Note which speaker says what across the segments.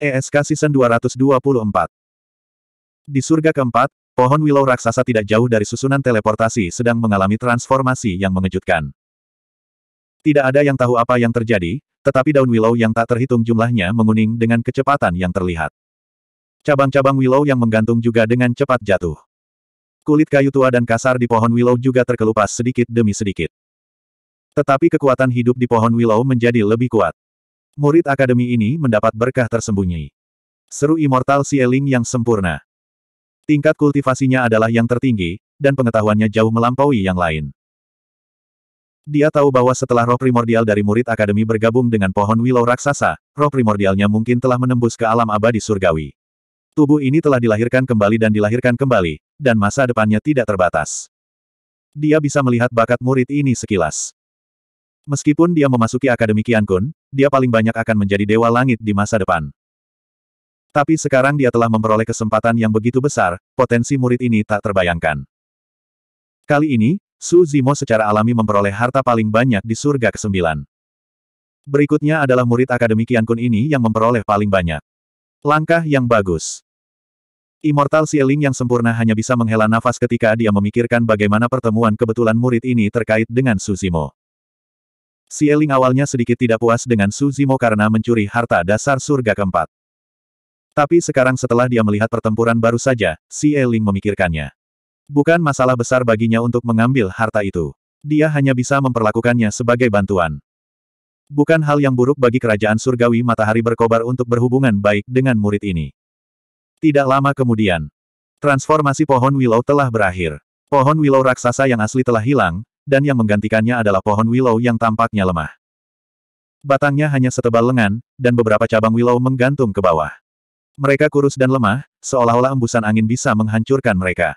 Speaker 1: ESK Season 224 Di surga keempat, pohon willow raksasa tidak jauh dari susunan teleportasi sedang mengalami transformasi yang mengejutkan. Tidak ada yang tahu apa yang terjadi, tetapi daun willow yang tak terhitung jumlahnya menguning dengan kecepatan yang terlihat. Cabang-cabang willow yang menggantung juga dengan cepat jatuh. Kulit kayu tua dan kasar di pohon willow juga terkelupas sedikit demi sedikit. Tetapi kekuatan hidup di pohon willow menjadi lebih kuat. Murid akademi ini mendapat berkah tersembunyi. Seru Immortal Sieling yang sempurna. Tingkat kultivasinya adalah yang tertinggi, dan pengetahuannya jauh melampaui yang lain. Dia tahu bahwa setelah roh primordial dari murid akademi bergabung dengan pohon willow raksasa, roh primordialnya mungkin telah menembus ke alam abadi surgawi. Tubuh ini telah dilahirkan kembali dan dilahirkan kembali, dan masa depannya tidak terbatas. Dia bisa melihat bakat murid ini sekilas. Meskipun dia memasuki Akademi Kun dia paling banyak akan menjadi dewa langit di masa depan. Tapi sekarang dia telah memperoleh kesempatan yang begitu besar, potensi murid ini tak terbayangkan. Kali ini, Su Zimo secara alami memperoleh harta paling banyak di surga ke-9. Berikutnya adalah murid Akademi Yang Kun ini yang memperoleh paling banyak. Langkah yang bagus. Immortal Sieling yang sempurna hanya bisa menghela nafas ketika dia memikirkan bagaimana pertemuan kebetulan murid ini terkait dengan Suzimo. Si Eling awalnya sedikit tidak puas dengan Su Zimo karena mencuri harta dasar surga keempat. Tapi sekarang setelah dia melihat pertempuran baru saja, si Eling memikirkannya. Bukan masalah besar baginya untuk mengambil harta itu. Dia hanya bisa memperlakukannya sebagai bantuan. Bukan hal yang buruk bagi kerajaan surgawi matahari berkobar untuk berhubungan baik dengan murid ini. Tidak lama kemudian, transformasi pohon willow telah berakhir. Pohon willow raksasa yang asli telah hilang, dan yang menggantikannya adalah pohon willow yang tampaknya lemah. Batangnya hanya setebal lengan, dan beberapa cabang willow menggantung ke bawah. Mereka kurus dan lemah, seolah-olah embusan angin bisa menghancurkan mereka.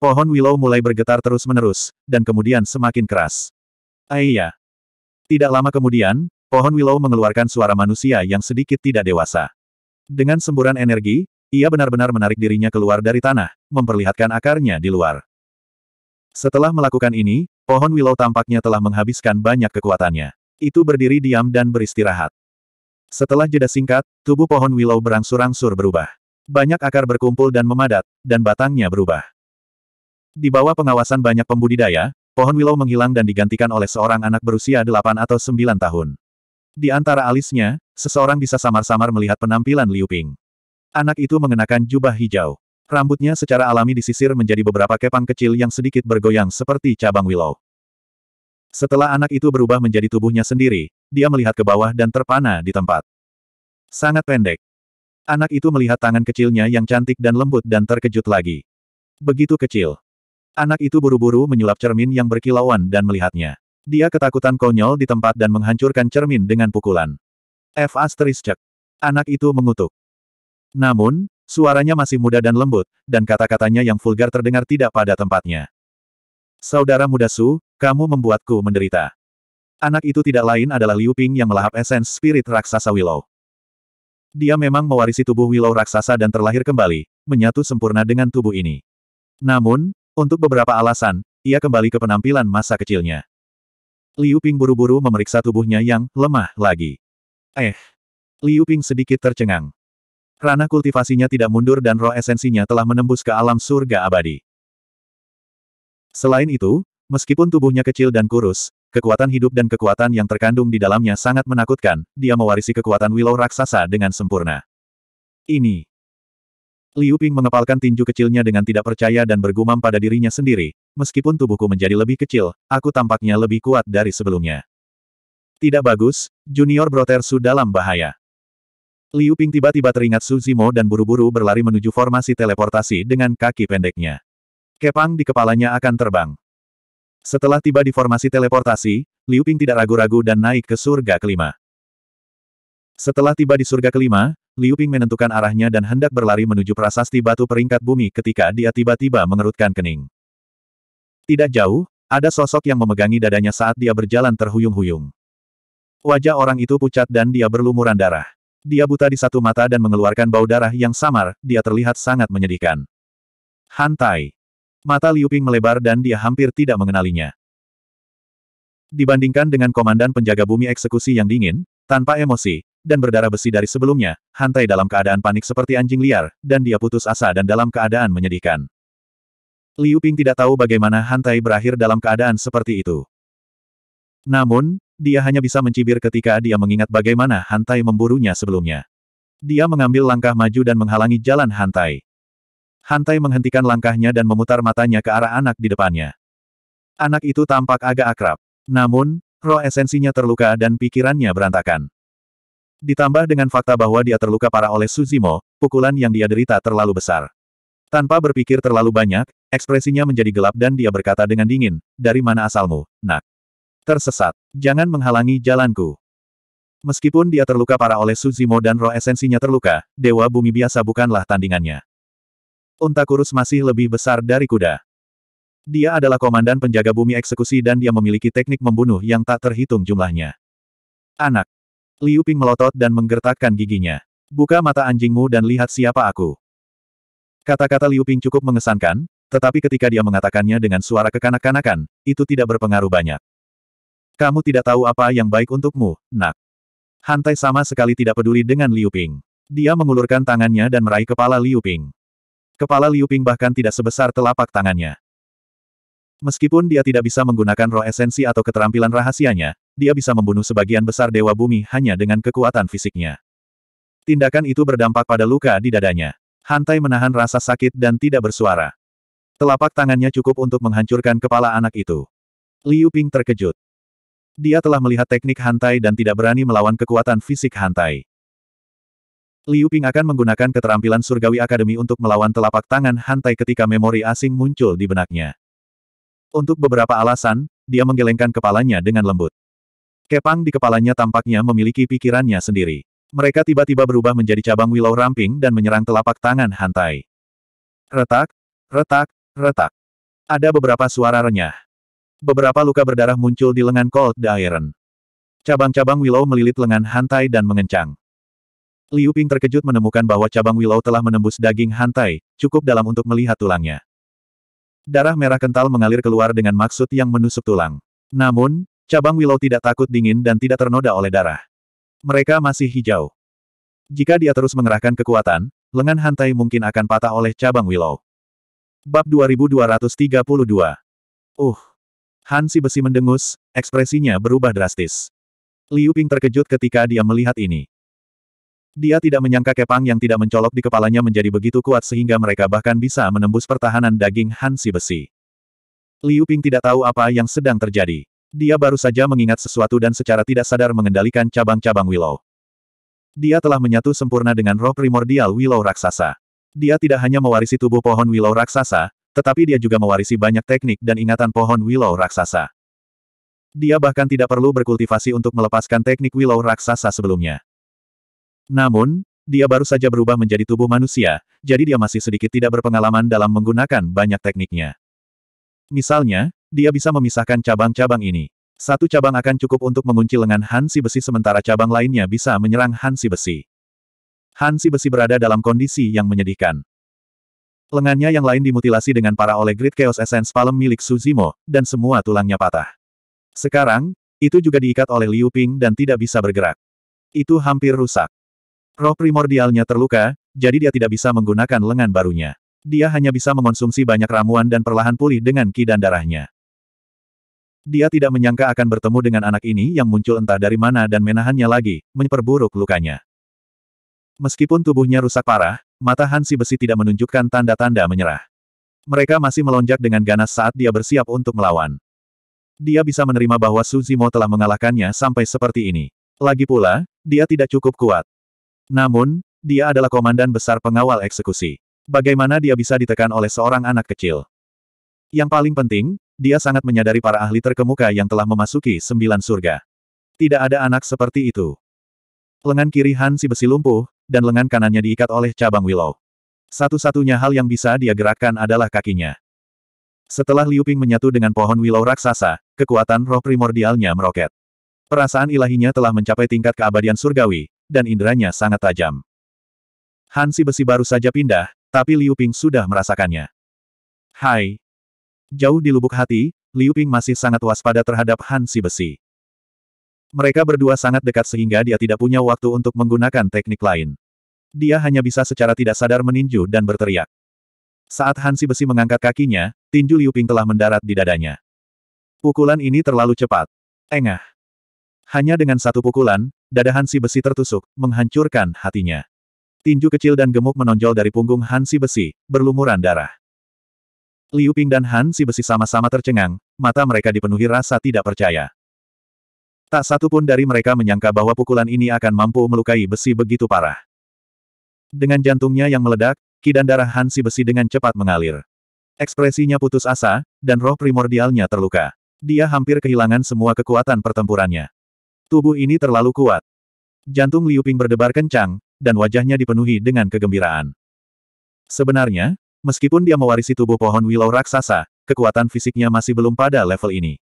Speaker 1: Pohon willow mulai bergetar terus-menerus, dan kemudian semakin keras. Aiyah. Ah, tidak lama kemudian, pohon willow mengeluarkan suara manusia yang sedikit tidak dewasa. Dengan semburan energi, ia benar-benar menarik dirinya keluar dari tanah, memperlihatkan akarnya di luar. Setelah melakukan ini, Pohon willow tampaknya telah menghabiskan banyak kekuatannya. Itu berdiri diam dan beristirahat. Setelah jeda singkat, tubuh pohon willow berangsur-angsur berubah. Banyak akar berkumpul dan memadat, dan batangnya berubah. Di bawah pengawasan banyak pembudidaya, pohon willow menghilang dan digantikan oleh seorang anak berusia 8 atau 9 tahun. Di antara alisnya, seseorang bisa samar-samar melihat penampilan Liu Ping. Anak itu mengenakan jubah hijau. Rambutnya secara alami disisir menjadi beberapa kepang kecil yang sedikit bergoyang seperti cabang willow. Setelah anak itu berubah menjadi tubuhnya sendiri, dia melihat ke bawah dan terpana di tempat. Sangat pendek. Anak itu melihat tangan kecilnya yang cantik dan lembut dan terkejut lagi. Begitu kecil. Anak itu buru-buru menyulap cermin yang berkilauan dan melihatnya. Dia ketakutan konyol di tempat dan menghancurkan cermin dengan pukulan. F. Asteriscek. Anak itu mengutuk. Namun, Suaranya masih muda dan lembut, dan kata-katanya yang vulgar terdengar tidak pada tempatnya. Saudara muda Su, kamu membuatku menderita. Anak itu tidak lain adalah Liu Ping yang melahap esens spirit raksasa Willow. Dia memang mewarisi tubuh Willow raksasa dan terlahir kembali, menyatu sempurna dengan tubuh ini. Namun, untuk beberapa alasan, ia kembali ke penampilan masa kecilnya. Liu Ping buru-buru memeriksa tubuhnya yang lemah lagi. Eh. Liu Ping sedikit tercengang. Ranah kultivasinya tidak mundur dan roh esensinya telah menembus ke alam surga abadi. Selain itu, meskipun tubuhnya kecil dan kurus, kekuatan hidup dan kekuatan yang terkandung di dalamnya sangat menakutkan, dia mewarisi kekuatan Willow raksasa dengan sempurna. Ini. Liu Ping mengepalkan tinju kecilnya dengan tidak percaya dan bergumam pada dirinya sendiri, meskipun tubuhku menjadi lebih kecil, aku tampaknya lebih kuat dari sebelumnya. Tidak bagus, Junior Brotersu dalam bahaya. Liu Ping tiba-tiba teringat Su Zimo dan buru-buru berlari menuju formasi teleportasi dengan kaki pendeknya. Kepang di kepalanya akan terbang. Setelah tiba di formasi teleportasi, Liu Ping tidak ragu-ragu dan naik ke surga kelima. Setelah tiba di surga kelima, Liu Ping menentukan arahnya dan hendak berlari menuju prasasti batu peringkat bumi ketika dia tiba-tiba mengerutkan kening. Tidak jauh, ada sosok yang memegangi dadanya saat dia berjalan terhuyung-huyung. Wajah orang itu pucat dan dia berlumuran darah. Dia buta di satu mata dan mengeluarkan bau darah yang samar, dia terlihat sangat menyedihkan. Hantai. Mata Liu Ping melebar dan dia hampir tidak mengenalinya. Dibandingkan dengan komandan penjaga bumi eksekusi yang dingin, tanpa emosi, dan berdarah besi dari sebelumnya, Hantai dalam keadaan panik seperti anjing liar, dan dia putus asa dan dalam keadaan menyedihkan. Liu Ping tidak tahu bagaimana Hantai berakhir dalam keadaan seperti itu. Namun, dia hanya bisa mencibir ketika dia mengingat bagaimana Hantai memburunya sebelumnya. Dia mengambil langkah maju dan menghalangi jalan Hantai. Hantai menghentikan langkahnya dan memutar matanya ke arah anak di depannya. Anak itu tampak agak akrab. Namun, roh esensinya terluka dan pikirannya berantakan. Ditambah dengan fakta bahwa dia terluka parah oleh Suzimo, pukulan yang dia derita terlalu besar. Tanpa berpikir terlalu banyak, ekspresinya menjadi gelap dan dia berkata dengan dingin, dari mana asalmu, nak? Tersesat. Jangan menghalangi jalanku. Meskipun dia terluka parah oleh Suzimo dan roh esensinya terluka, Dewa Bumi biasa bukanlah tandingannya. Unta kurus masih lebih besar dari kuda. Dia adalah komandan penjaga bumi eksekusi dan dia memiliki teknik membunuh yang tak terhitung jumlahnya. Anak. Liu Ping melotot dan menggertakkan giginya. Buka mata anjingmu dan lihat siapa aku. Kata-kata Liu Ping cukup mengesankan, tetapi ketika dia mengatakannya dengan suara kekanak-kanakan, itu tidak berpengaruh banyak. Kamu tidak tahu apa yang baik untukmu, nak. Hantai sama sekali tidak peduli dengan Liu Ping. Dia mengulurkan tangannya dan meraih kepala Liu Ping. Kepala Liu Ping bahkan tidak sebesar telapak tangannya. Meskipun dia tidak bisa menggunakan roh esensi atau keterampilan rahasianya, dia bisa membunuh sebagian besar dewa bumi hanya dengan kekuatan fisiknya. Tindakan itu berdampak pada luka di dadanya. Hantai menahan rasa sakit dan tidak bersuara. Telapak tangannya cukup untuk menghancurkan kepala anak itu. Liu Ping terkejut. Dia telah melihat teknik hantai dan tidak berani melawan kekuatan fisik hantai. Liu Ping akan menggunakan keterampilan surgawi akademi untuk melawan telapak tangan hantai ketika memori asing muncul di benaknya. Untuk beberapa alasan, dia menggelengkan kepalanya dengan lembut. Kepang di kepalanya tampaknya memiliki pikirannya sendiri. Mereka tiba-tiba berubah menjadi cabang wilau ramping dan menyerang telapak tangan hantai. Retak, retak, retak. Ada beberapa suara renyah. Beberapa luka berdarah muncul di lengan Cold the Iron. Cabang-cabang Willow melilit lengan Hantai dan mengencang. Liu Ping terkejut menemukan bahwa cabang Willow telah menembus daging Hantai, cukup dalam untuk melihat tulangnya. Darah merah kental mengalir keluar dengan maksud yang menusuk tulang. Namun, cabang Willow tidak takut dingin dan tidak ternoda oleh darah. Mereka masih hijau. Jika dia terus mengerahkan kekuatan, lengan Hantai mungkin akan patah oleh cabang Willow. Bab 2232 Uh Han si besi mendengus, ekspresinya berubah drastis. Liu Ping terkejut ketika dia melihat ini. Dia tidak menyangka kepang yang tidak mencolok di kepalanya menjadi begitu kuat sehingga mereka bahkan bisa menembus pertahanan daging Han si besi. Liu Ping tidak tahu apa yang sedang terjadi. Dia baru saja mengingat sesuatu dan secara tidak sadar mengendalikan cabang-cabang Willow. Dia telah menyatu sempurna dengan roh primordial Willow Raksasa. Dia tidak hanya mewarisi tubuh pohon Willow Raksasa, tetapi dia juga mewarisi banyak teknik dan ingatan pohon willow raksasa. Dia bahkan tidak perlu berkultivasi untuk melepaskan teknik willow raksasa sebelumnya. Namun, dia baru saja berubah menjadi tubuh manusia, jadi dia masih sedikit tidak berpengalaman dalam menggunakan banyak tekniknya. Misalnya, dia bisa memisahkan cabang-cabang ini. Satu cabang akan cukup untuk mengunci lengan Hansi besi sementara cabang lainnya bisa menyerang Hansi besi. Hansi besi berada dalam kondisi yang menyedihkan. Lengannya yang lain dimutilasi dengan para oleh Great Chaos Essence Palem milik Suzimo, dan semua tulangnya patah. Sekarang, itu juga diikat oleh Liu Ping dan tidak bisa bergerak. Itu hampir rusak. Roh primordialnya terluka, jadi dia tidak bisa menggunakan lengan barunya. Dia hanya bisa mengonsumsi banyak ramuan dan perlahan pulih dengan ki dan darahnya. Dia tidak menyangka akan bertemu dengan anak ini yang muncul entah dari mana dan menahannya lagi, memperburuk lukanya. Meskipun tubuhnya rusak parah, mata Hansi besi tidak menunjukkan tanda-tanda menyerah. Mereka masih melonjak dengan ganas saat dia bersiap untuk melawan. Dia bisa menerima bahwa Suzimo telah mengalahkannya sampai seperti ini. Lagi pula, dia tidak cukup kuat. Namun, dia adalah komandan besar pengawal eksekusi. Bagaimana dia bisa ditekan oleh seorang anak kecil? Yang paling penting, dia sangat menyadari para ahli terkemuka yang telah memasuki sembilan surga. Tidak ada anak seperti itu. Lengan kiri Hansi besi lumpuh, dan lengan kanannya diikat oleh cabang willow. Satu-satunya hal yang bisa dia gerakkan adalah kakinya. Setelah Liu Ping menyatu dengan pohon willow raksasa, kekuatan roh primordialnya meroket. Perasaan ilahinya telah mencapai tingkat keabadian surgawi, dan inderanya sangat tajam. Hansi besi baru saja pindah, tapi Liu Ping sudah merasakannya. Hai. Jauh di lubuk hati, Liu Ping masih sangat waspada terhadap Hansi besi. Mereka berdua sangat dekat sehingga dia tidak punya waktu untuk menggunakan teknik lain. Dia hanya bisa secara tidak sadar meninju dan berteriak. Saat Hansi besi mengangkat kakinya, tinju Liu Ping telah mendarat di dadanya. Pukulan ini terlalu cepat. Engah. Hanya dengan satu pukulan, dada Hansi besi tertusuk, menghancurkan hatinya. Tinju kecil dan gemuk menonjol dari punggung Hansi besi, berlumuran darah. Liu Ping dan Hansi besi sama-sama tercengang, mata mereka dipenuhi rasa tidak percaya. Tak satu pun dari mereka menyangka bahwa pukulan ini akan mampu melukai besi begitu parah. Dengan jantungnya yang meledak, kidan dan darah Hansi besi dengan cepat mengalir. Ekspresinya putus asa, dan roh primordialnya terluka. Dia hampir kehilangan semua kekuatan pertempurannya. Tubuh ini terlalu kuat. Jantung Liu Ping berdebar kencang, dan wajahnya dipenuhi dengan kegembiraan. Sebenarnya, meskipun dia mewarisi tubuh pohon Willow raksasa, kekuatan fisiknya masih belum pada level ini.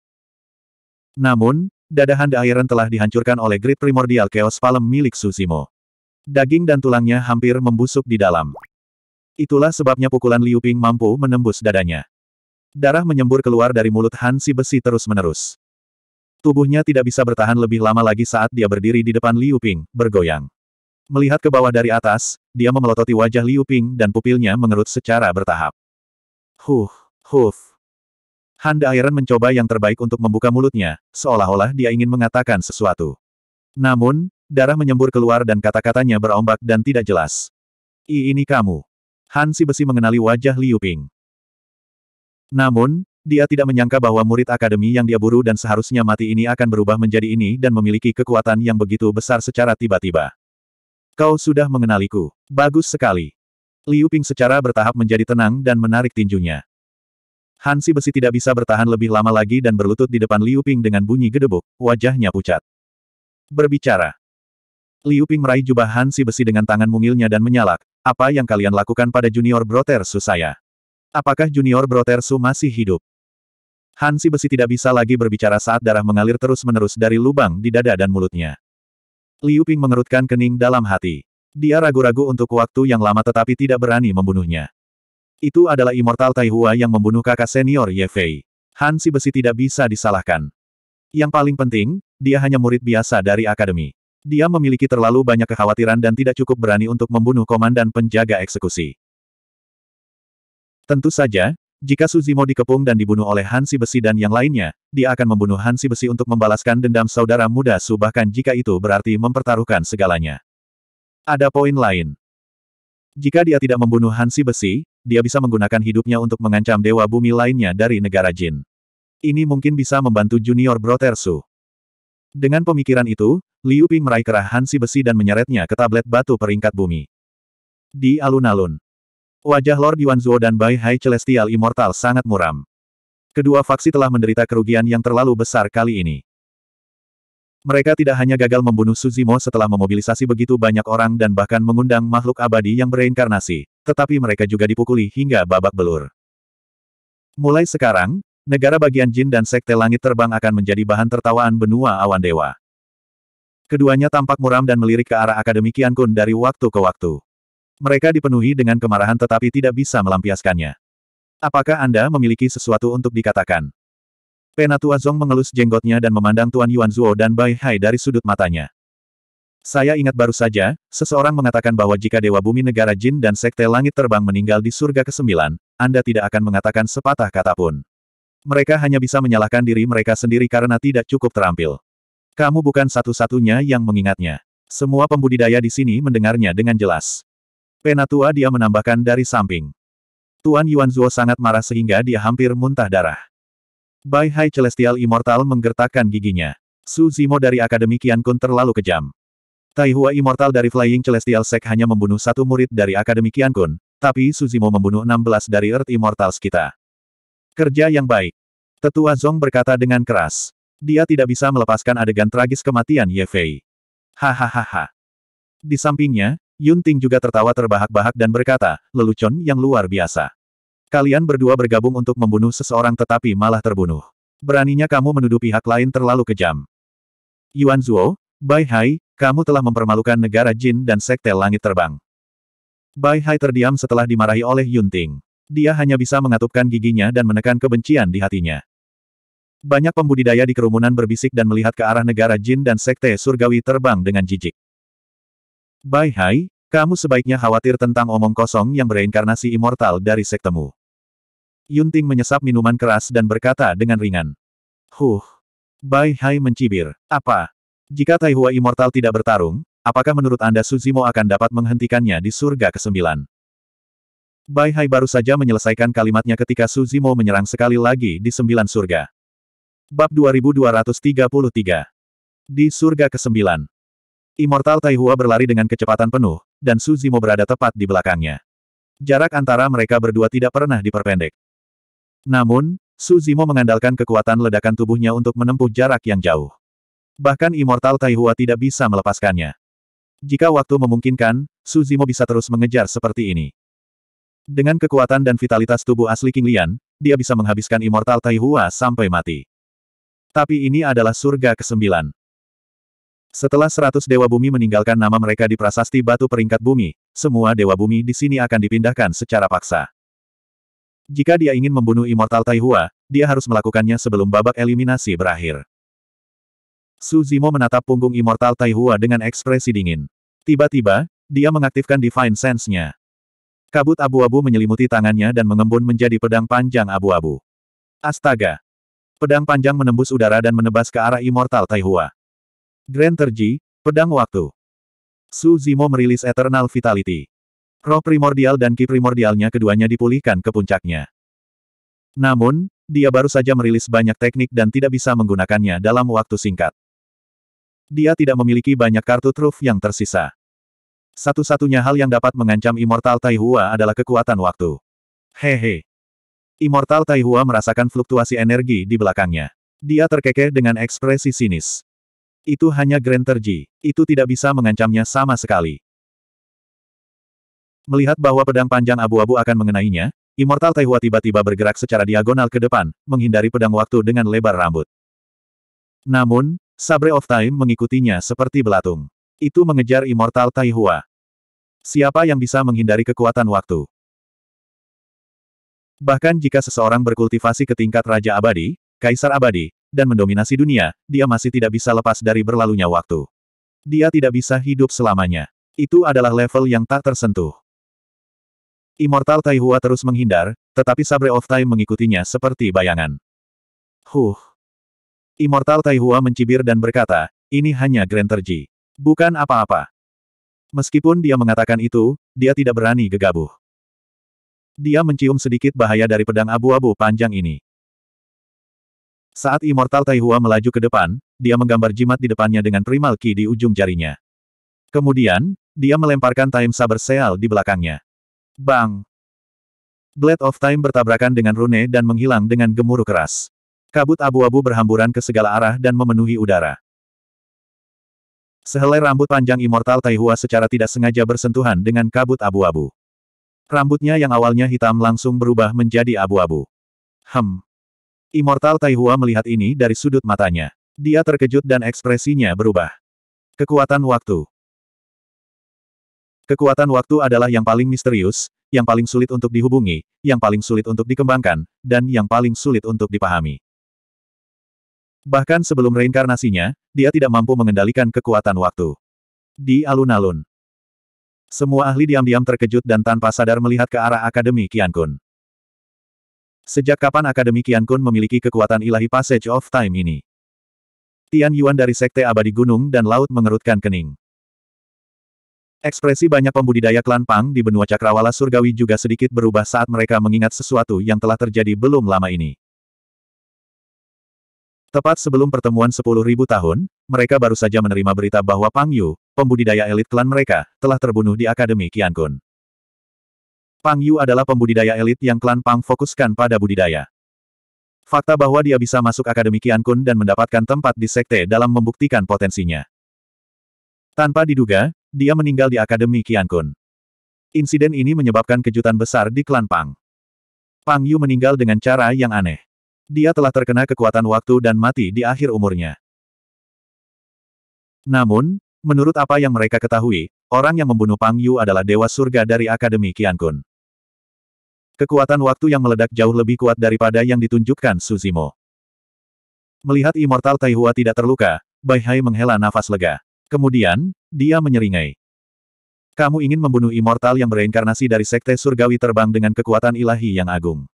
Speaker 1: Namun, dadahan The Iron telah dihancurkan oleh grid primordial Chaos Palem milik Susimo. Daging dan tulangnya hampir membusuk di dalam. Itulah sebabnya pukulan Liu Ping mampu menembus dadanya. Darah menyembur keluar dari mulut Han Si besi terus-menerus. Tubuhnya tidak bisa bertahan lebih lama lagi saat dia berdiri di depan Liu Ping, bergoyang. Melihat ke bawah dari atas, dia memelototi wajah Liu Ping dan pupilnya mengerut secara bertahap. Huh, huf. Han Iron mencoba yang terbaik untuk membuka mulutnya, seolah-olah dia ingin mengatakan sesuatu. Namun, Darah menyembur keluar dan kata-katanya berombak dan tidak jelas. I ini kamu. Hansi Besi mengenali wajah Liu Ping. Namun, dia tidak menyangka bahwa murid akademi yang dia buru dan seharusnya mati ini akan berubah menjadi ini dan memiliki kekuatan yang begitu besar secara tiba-tiba. Kau sudah mengenaliku. Bagus sekali. Liu Ping secara bertahap menjadi tenang dan menarik tinjunya. Hansi besi tidak bisa bertahan lebih lama lagi dan berlutut di depan Liu Ping dengan bunyi gedebuk, wajahnya pucat. Berbicara. Liu Ping meraih jubah Hansi besi dengan tangan mungilnya dan menyalak. Apa yang kalian lakukan pada Junior Brotersu saya? Apakah Junior Brotersu masih hidup? Hansi besi tidak bisa lagi berbicara saat darah mengalir terus-menerus dari lubang di dada dan mulutnya. Liu Ping mengerutkan kening dalam hati. Dia ragu-ragu untuk waktu yang lama tetapi tidak berani membunuhnya. Itu adalah Immortal Taihua yang membunuh kakak senior Ye Fei. Hansi besi tidak bisa disalahkan. Yang paling penting, dia hanya murid biasa dari akademi. Dia memiliki terlalu banyak kekhawatiran dan tidak cukup berani untuk membunuh komandan penjaga eksekusi. Tentu saja, jika Suzimo dikepung dan dibunuh oleh Hansi Besi dan yang lainnya, dia akan membunuh Hansi Besi untuk membalaskan dendam saudara muda Su bahkan jika itu berarti mempertaruhkan segalanya. Ada poin lain. Jika dia tidak membunuh Hansi Besi, dia bisa menggunakan hidupnya untuk mengancam dewa bumi lainnya dari negara Jin. Ini mungkin bisa membantu Junior Su. Dengan pemikiran itu, Liu Ping meraih kerah Hansi besi dan menyeretnya ke tablet batu peringkat bumi. Di alun-alun, wajah Lord Yuan Zuo dan Bai Hai Celestial Immortal sangat muram. Kedua faksi telah menderita kerugian yang terlalu besar kali ini. Mereka tidak hanya gagal membunuh Suzimo setelah memobilisasi begitu banyak orang dan bahkan mengundang makhluk abadi yang bereinkarnasi, tetapi mereka juga dipukuli hingga babak belur. Mulai sekarang, negara bagian jin dan sekte langit terbang akan menjadi bahan tertawaan benua awan dewa. Keduanya tampak muram dan melirik ke arah Akademi Kian Kun dari waktu ke waktu. Mereka dipenuhi dengan kemarahan tetapi tidak bisa melampiaskannya. Apakah Anda memiliki sesuatu untuk dikatakan? Penatua Zong mengelus jenggotnya dan memandang Tuan Yuan Zuo dan Bai Hai dari sudut matanya. Saya ingat baru saja, seseorang mengatakan bahwa jika Dewa Bumi Negara Jin dan Sekte Langit Terbang meninggal di surga ke-9, Anda tidak akan mengatakan sepatah kata pun. Mereka hanya bisa menyalahkan diri mereka sendiri karena tidak cukup terampil. Kamu bukan satu-satunya yang mengingatnya. Semua pembudidaya di sini mendengarnya dengan jelas. Penatua dia menambahkan dari samping. Tuan Yuan Zuo sangat marah sehingga dia hampir muntah darah. Bai Hai Celestial Immortal menggertakkan giginya. Su Zimo dari Akademi Kian Kun terlalu kejam. Taihua Immortal dari Flying Celestial Sek hanya membunuh satu murid dari Akademi Kian Kun, tapi Su Zimo membunuh 16 dari Earth Immortals kita. Kerja yang baik. Tetua Zong berkata dengan keras. Dia tidak bisa melepaskan adegan tragis kematian Ye Fei. Hahaha. Di sampingnya, Yun Ting juga tertawa terbahak-bahak dan berkata, lelucon yang luar biasa. Kalian berdua bergabung untuk membunuh seseorang tetapi malah terbunuh. Beraninya kamu menuduh pihak lain terlalu kejam. Yuan Zuo, Bai Hai, kamu telah mempermalukan negara Jin dan Sekte Langit Terbang. Bai Hai terdiam setelah dimarahi oleh Yun Ting dia hanya bisa mengatupkan giginya dan menekan kebencian di hatinya. Banyak pembudidaya di kerumunan berbisik dan melihat ke arah negara jin dan sekte surgawi terbang dengan jijik. Bai Hai, kamu sebaiknya khawatir tentang omong kosong yang bereinkarnasi immortal dari sektemu. Yunting menyesap minuman keras dan berkata dengan ringan. Huh. Bai Hai mencibir. Apa? Jika Taihua Immortal tidak bertarung, apakah menurut Anda Suzimo akan dapat menghentikannya di surga ke-9? Bai Hai baru saja menyelesaikan kalimatnya ketika Su Zimo menyerang sekali lagi di Sembilan Surga. Bab 2233 Di Surga ke-9 Immortal Taihua berlari dengan kecepatan penuh, dan Su Zimo berada tepat di belakangnya. Jarak antara mereka berdua tidak pernah diperpendek. Namun, Su Zimo mengandalkan kekuatan ledakan tubuhnya untuk menempuh jarak yang jauh. Bahkan Immortal Taihua tidak bisa melepaskannya. Jika waktu memungkinkan, Su Zimo bisa terus mengejar seperti ini. Dengan kekuatan dan vitalitas tubuh asli King Lian, dia bisa menghabiskan Immortal Taihua sampai mati. Tapi ini adalah surga kesembilan. Setelah seratus dewa bumi meninggalkan nama mereka di prasasti batu peringkat bumi, semua dewa bumi di sini akan dipindahkan secara paksa. Jika dia ingin membunuh Immortal Taihua, dia harus melakukannya sebelum babak eliminasi berakhir. Su Zimo menatap punggung Immortal Taihua dengan ekspresi dingin. Tiba-tiba, dia mengaktifkan Divine Sense-nya. Kabut abu-abu menyelimuti tangannya dan mengembun menjadi pedang panjang abu-abu. Astaga! Pedang panjang menembus udara dan menebas ke arah Immortal Taihua. Grand Terji, Pedang Waktu. Su Zimo merilis Eternal Vitality. Roh primordial dan ki primordialnya keduanya dipulihkan ke puncaknya. Namun, dia baru saja merilis banyak teknik dan tidak bisa menggunakannya dalam waktu singkat. Dia tidak memiliki banyak kartu truf yang tersisa. Satu-satunya hal yang dapat mengancam Immortal Taihua adalah kekuatan waktu. Hehe. Immortal Taihua merasakan fluktuasi energi di belakangnya. Dia terkekeh dengan ekspresi sinis. Itu hanya Grand Terji. Itu tidak bisa mengancamnya sama sekali. Melihat bahwa pedang panjang abu-abu akan mengenainya, Immortal Taihua tiba-tiba bergerak secara diagonal ke depan, menghindari pedang waktu dengan lebar rambut. Namun, Sabre of Time mengikutinya seperti belatung. Itu mengejar Immortal Taihua. Siapa yang bisa menghindari kekuatan waktu? Bahkan jika seseorang berkultivasi ke tingkat Raja Abadi, Kaisar Abadi, dan mendominasi dunia, dia masih tidak bisa lepas dari berlalunya waktu. Dia tidak bisa hidup selamanya. Itu adalah level yang tak tersentuh. Immortal Taihua terus menghindar, tetapi Sabre of Time mengikutinya seperti bayangan. Huh. Immortal Taihua mencibir dan berkata, ini hanya Grand Terji. Bukan apa-apa. Meskipun dia mengatakan itu, dia tidak berani gegabah. Dia mencium sedikit bahaya dari pedang abu-abu panjang ini. Saat Immortal Taihua melaju ke depan, dia menggambar jimat di depannya dengan primal ki di ujung jarinya. Kemudian, dia melemparkan Time Saber Seal di belakangnya. Bang! Blade of Time bertabrakan dengan rune dan menghilang dengan gemuruh keras. Kabut abu-abu berhamburan ke segala arah dan memenuhi udara. Sehelai rambut panjang Immortal Taihua secara tidak sengaja bersentuhan dengan kabut abu-abu. Rambutnya yang awalnya hitam langsung berubah menjadi abu-abu. Hem. Immortal Taihua melihat ini dari sudut matanya. Dia terkejut dan ekspresinya berubah. Kekuatan waktu. Kekuatan waktu adalah yang paling misterius, yang paling sulit untuk dihubungi, yang paling sulit untuk dikembangkan, dan yang paling sulit untuk dipahami. Bahkan sebelum reinkarnasinya, dia tidak mampu mengendalikan kekuatan waktu. Di alun-alun. Semua ahli diam-diam terkejut dan tanpa sadar melihat ke arah Akademi Kiankun. Sejak kapan Akademi Kiankun memiliki kekuatan ilahi Passage of Time ini? Tian Yuan dari Sekte Abadi Gunung dan Laut mengerutkan kening. Ekspresi banyak pembudidaya klan Pang di benua cakrawala surgawi juga sedikit berubah saat mereka mengingat sesuatu yang telah terjadi belum lama ini. Tepat sebelum pertemuan 10.000 tahun, mereka baru saja menerima berita bahwa Pang Yu, pembudidaya elit klan mereka, telah terbunuh di Akademi Qiankun. Pang Yu adalah pembudidaya elit yang klan Pang fokuskan pada budidaya. Fakta bahwa dia bisa masuk Akademi Qiankun dan mendapatkan tempat di sekte dalam membuktikan potensinya. Tanpa diduga, dia meninggal di Akademi Qiankun. Insiden ini menyebabkan kejutan besar di klan Pang. Pang Yu meninggal dengan cara yang aneh. Dia telah terkena kekuatan waktu dan mati di akhir umurnya. Namun, menurut apa yang mereka ketahui, orang yang membunuh Pang Yu adalah dewa surga dari Akademi Kun. Kekuatan waktu yang meledak jauh lebih kuat daripada yang ditunjukkan Suzimo. Melihat Immortal Taihua tidak terluka, Bai Hai menghela nafas lega. Kemudian, dia menyeringai. Kamu ingin membunuh Immortal yang bereinkarnasi dari Sekte Surgawi terbang dengan kekuatan ilahi yang agung.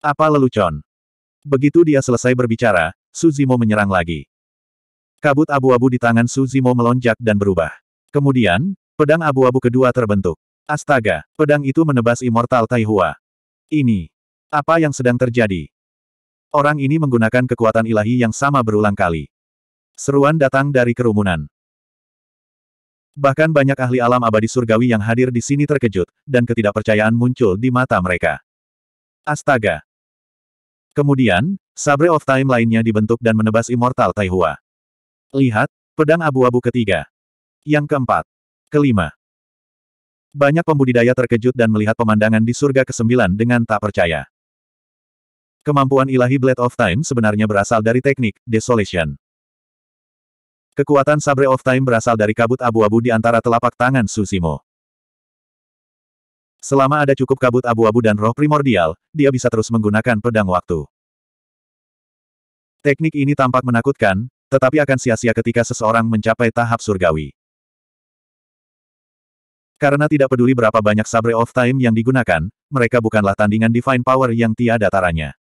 Speaker 1: Apa lelucon? Begitu dia selesai berbicara, Suzimo menyerang lagi. Kabut abu-abu di tangan Suzimo melonjak dan berubah. Kemudian, pedang abu-abu kedua terbentuk. Astaga, pedang itu menebas Immortal Taihua. Ini. Apa yang sedang terjadi? Orang ini menggunakan kekuatan ilahi yang sama berulang kali. Seruan datang dari kerumunan. Bahkan banyak ahli alam abadi surgawi yang hadir di sini terkejut, dan ketidakpercayaan muncul di mata mereka. Astaga, Kemudian, Sabre of Time lainnya dibentuk dan menebas Immortal Taihua. Lihat, pedang abu-abu ketiga. Yang keempat. Kelima. Banyak pembudidaya terkejut dan melihat pemandangan di surga kesembilan dengan tak percaya. Kemampuan ilahi Blade of Time sebenarnya berasal dari teknik, Desolation. Kekuatan Sabre of Time berasal dari kabut abu-abu di antara telapak tangan Susimo. Selama ada cukup kabut abu-abu dan roh primordial, dia bisa terus menggunakan pedang waktu. Teknik ini tampak menakutkan, tetapi akan sia-sia ketika seseorang mencapai tahap surgawi. Karena tidak peduli berapa banyak Sabre of Time yang digunakan, mereka bukanlah tandingan Divine Power yang tiada taranya.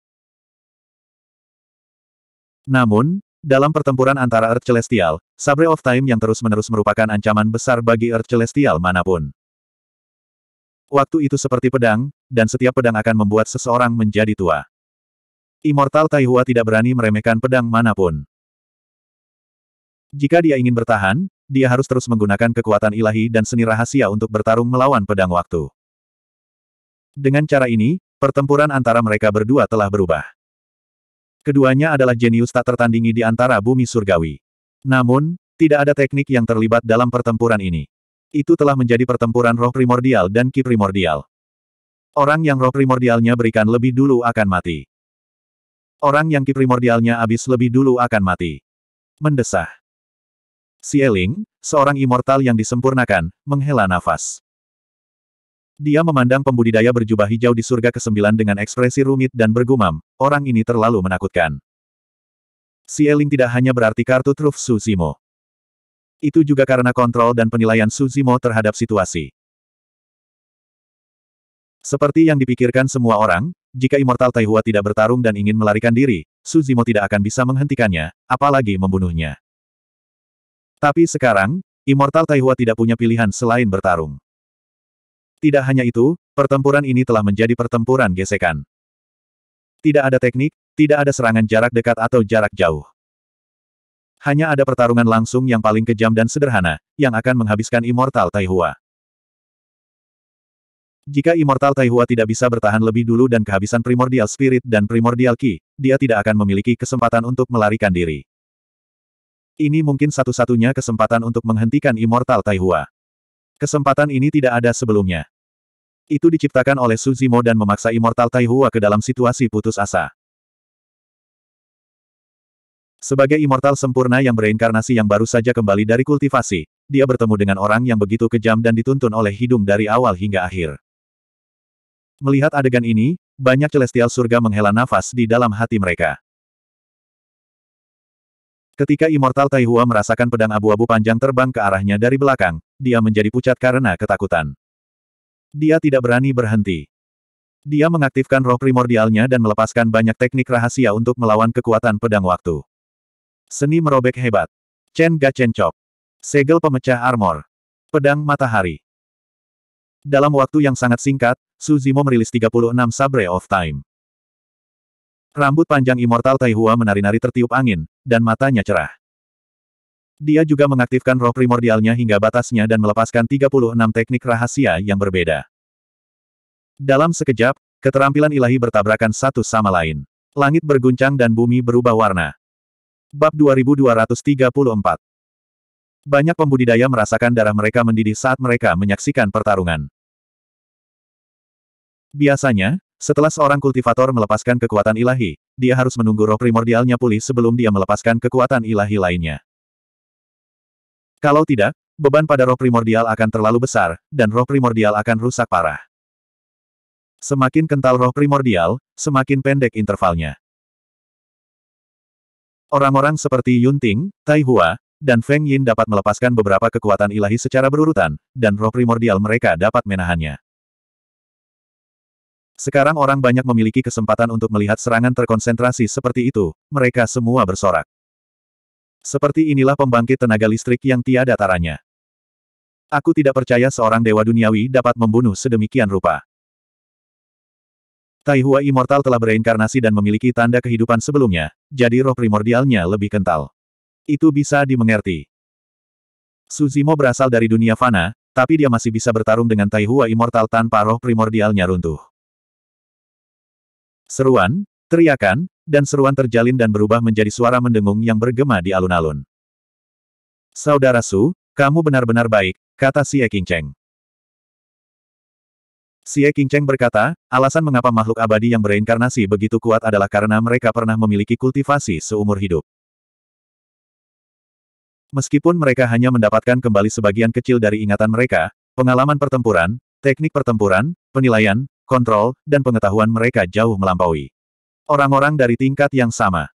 Speaker 1: Namun, dalam pertempuran antara Earth Celestial, Sabre of Time yang terus-menerus merupakan ancaman besar bagi Earth Celestial manapun. Waktu itu seperti pedang, dan setiap pedang akan membuat seseorang menjadi tua. Immortal Taihua tidak berani meremehkan pedang manapun. Jika dia ingin bertahan, dia harus terus menggunakan kekuatan ilahi dan seni rahasia untuk bertarung melawan pedang waktu. Dengan cara ini, pertempuran antara mereka berdua telah berubah. Keduanya adalah jenius tak tertandingi di antara bumi surgawi. Namun, tidak ada teknik yang terlibat dalam pertempuran ini itu telah menjadi pertempuran roh primordial dan ki primordial. Orang yang roh primordialnya berikan lebih dulu akan mati. Orang yang ki primordialnya habis lebih dulu akan mati. Mendesah. Sieling, seorang immortal yang disempurnakan, menghela nafas. Dia memandang pembudidaya berjubah hijau di surga kesembilan dengan ekspresi rumit dan bergumam, orang ini terlalu menakutkan. Sieling tidak hanya berarti kartu truf Susimo. Itu juga karena kontrol dan penilaian Suzimo terhadap situasi. Seperti yang dipikirkan semua orang, jika Immortal Taihua tidak bertarung dan ingin melarikan diri, Suzimo tidak akan bisa menghentikannya, apalagi membunuhnya. Tapi sekarang, Immortal Taihua tidak punya pilihan selain bertarung. Tidak hanya itu, pertempuran ini telah menjadi pertempuran gesekan. Tidak ada teknik, tidak ada serangan jarak dekat atau jarak jauh hanya ada pertarungan langsung yang paling kejam dan sederhana, yang akan menghabiskan Immortal Taihua. Jika Immortal Taihua tidak bisa bertahan lebih dulu dan kehabisan Primordial Spirit dan Primordial Ki, dia tidak akan memiliki kesempatan untuk melarikan diri. Ini mungkin satu-satunya kesempatan untuk menghentikan Immortal Taihua. Kesempatan ini tidak ada sebelumnya. Itu diciptakan oleh Suzimo dan memaksa Immortal Taihua ke dalam situasi putus asa. Sebagai immortal sempurna yang bereinkarnasi yang baru saja kembali dari kultivasi, dia bertemu dengan orang yang begitu kejam dan dituntun oleh hidung dari awal hingga akhir. Melihat adegan ini, banyak celestial surga menghela nafas di dalam hati mereka. Ketika Immortal Taihua merasakan pedang abu-abu panjang terbang ke arahnya dari belakang, dia menjadi pucat karena ketakutan. Dia tidak berani berhenti. Dia mengaktifkan roh primordialnya dan melepaskan banyak teknik rahasia untuk melawan kekuatan pedang waktu. Seni merobek hebat. Chen Ga Chen Segel pemecah armor. Pedang matahari. Dalam waktu yang sangat singkat, Su Zimo merilis 36 Sabre of Time. Rambut panjang Immortal Taihua menari-nari tertiup angin, dan matanya cerah. Dia juga mengaktifkan roh primordialnya hingga batasnya dan melepaskan 36 teknik rahasia yang berbeda. Dalam sekejap, keterampilan ilahi bertabrakan satu sama lain. Langit berguncang dan bumi berubah warna. Bab 2234 Banyak pembudidaya merasakan darah mereka mendidih saat mereka menyaksikan pertarungan. Biasanya, setelah seorang kultivator melepaskan kekuatan ilahi, dia harus menunggu roh primordialnya pulih sebelum dia melepaskan kekuatan ilahi lainnya. Kalau tidak, beban pada roh primordial akan terlalu besar, dan roh primordial akan rusak parah. Semakin kental roh primordial, semakin pendek intervalnya. Orang-orang seperti Yun Ting, Tai Hua, dan Feng Yin dapat melepaskan beberapa kekuatan ilahi secara berurutan, dan roh primordial mereka dapat menahannya. Sekarang orang banyak memiliki kesempatan untuk melihat serangan terkonsentrasi seperti itu, mereka semua bersorak. Seperti inilah pembangkit tenaga listrik yang tiada taranya. Aku tidak percaya seorang dewa duniawi dapat membunuh sedemikian rupa. Taihua Immortal telah bereinkarnasi dan memiliki tanda kehidupan sebelumnya, jadi roh primordialnya lebih kental. Itu bisa dimengerti. Suzimo berasal dari dunia fana, tapi dia masih bisa bertarung dengan Taihua Immortal tanpa roh primordialnya runtuh. Seruan, teriakan, dan seruan terjalin dan berubah menjadi suara mendengung yang bergema di alun-alun. Saudara Su, kamu benar-benar baik, kata si Eking Cheng. Xie Qingcheng berkata, alasan mengapa makhluk abadi yang bereinkarnasi begitu kuat adalah karena mereka pernah memiliki kultivasi seumur hidup. Meskipun mereka hanya mendapatkan kembali sebagian kecil dari ingatan mereka, pengalaman pertempuran, teknik pertempuran, penilaian, kontrol, dan pengetahuan mereka jauh melampaui. Orang-orang dari tingkat yang sama.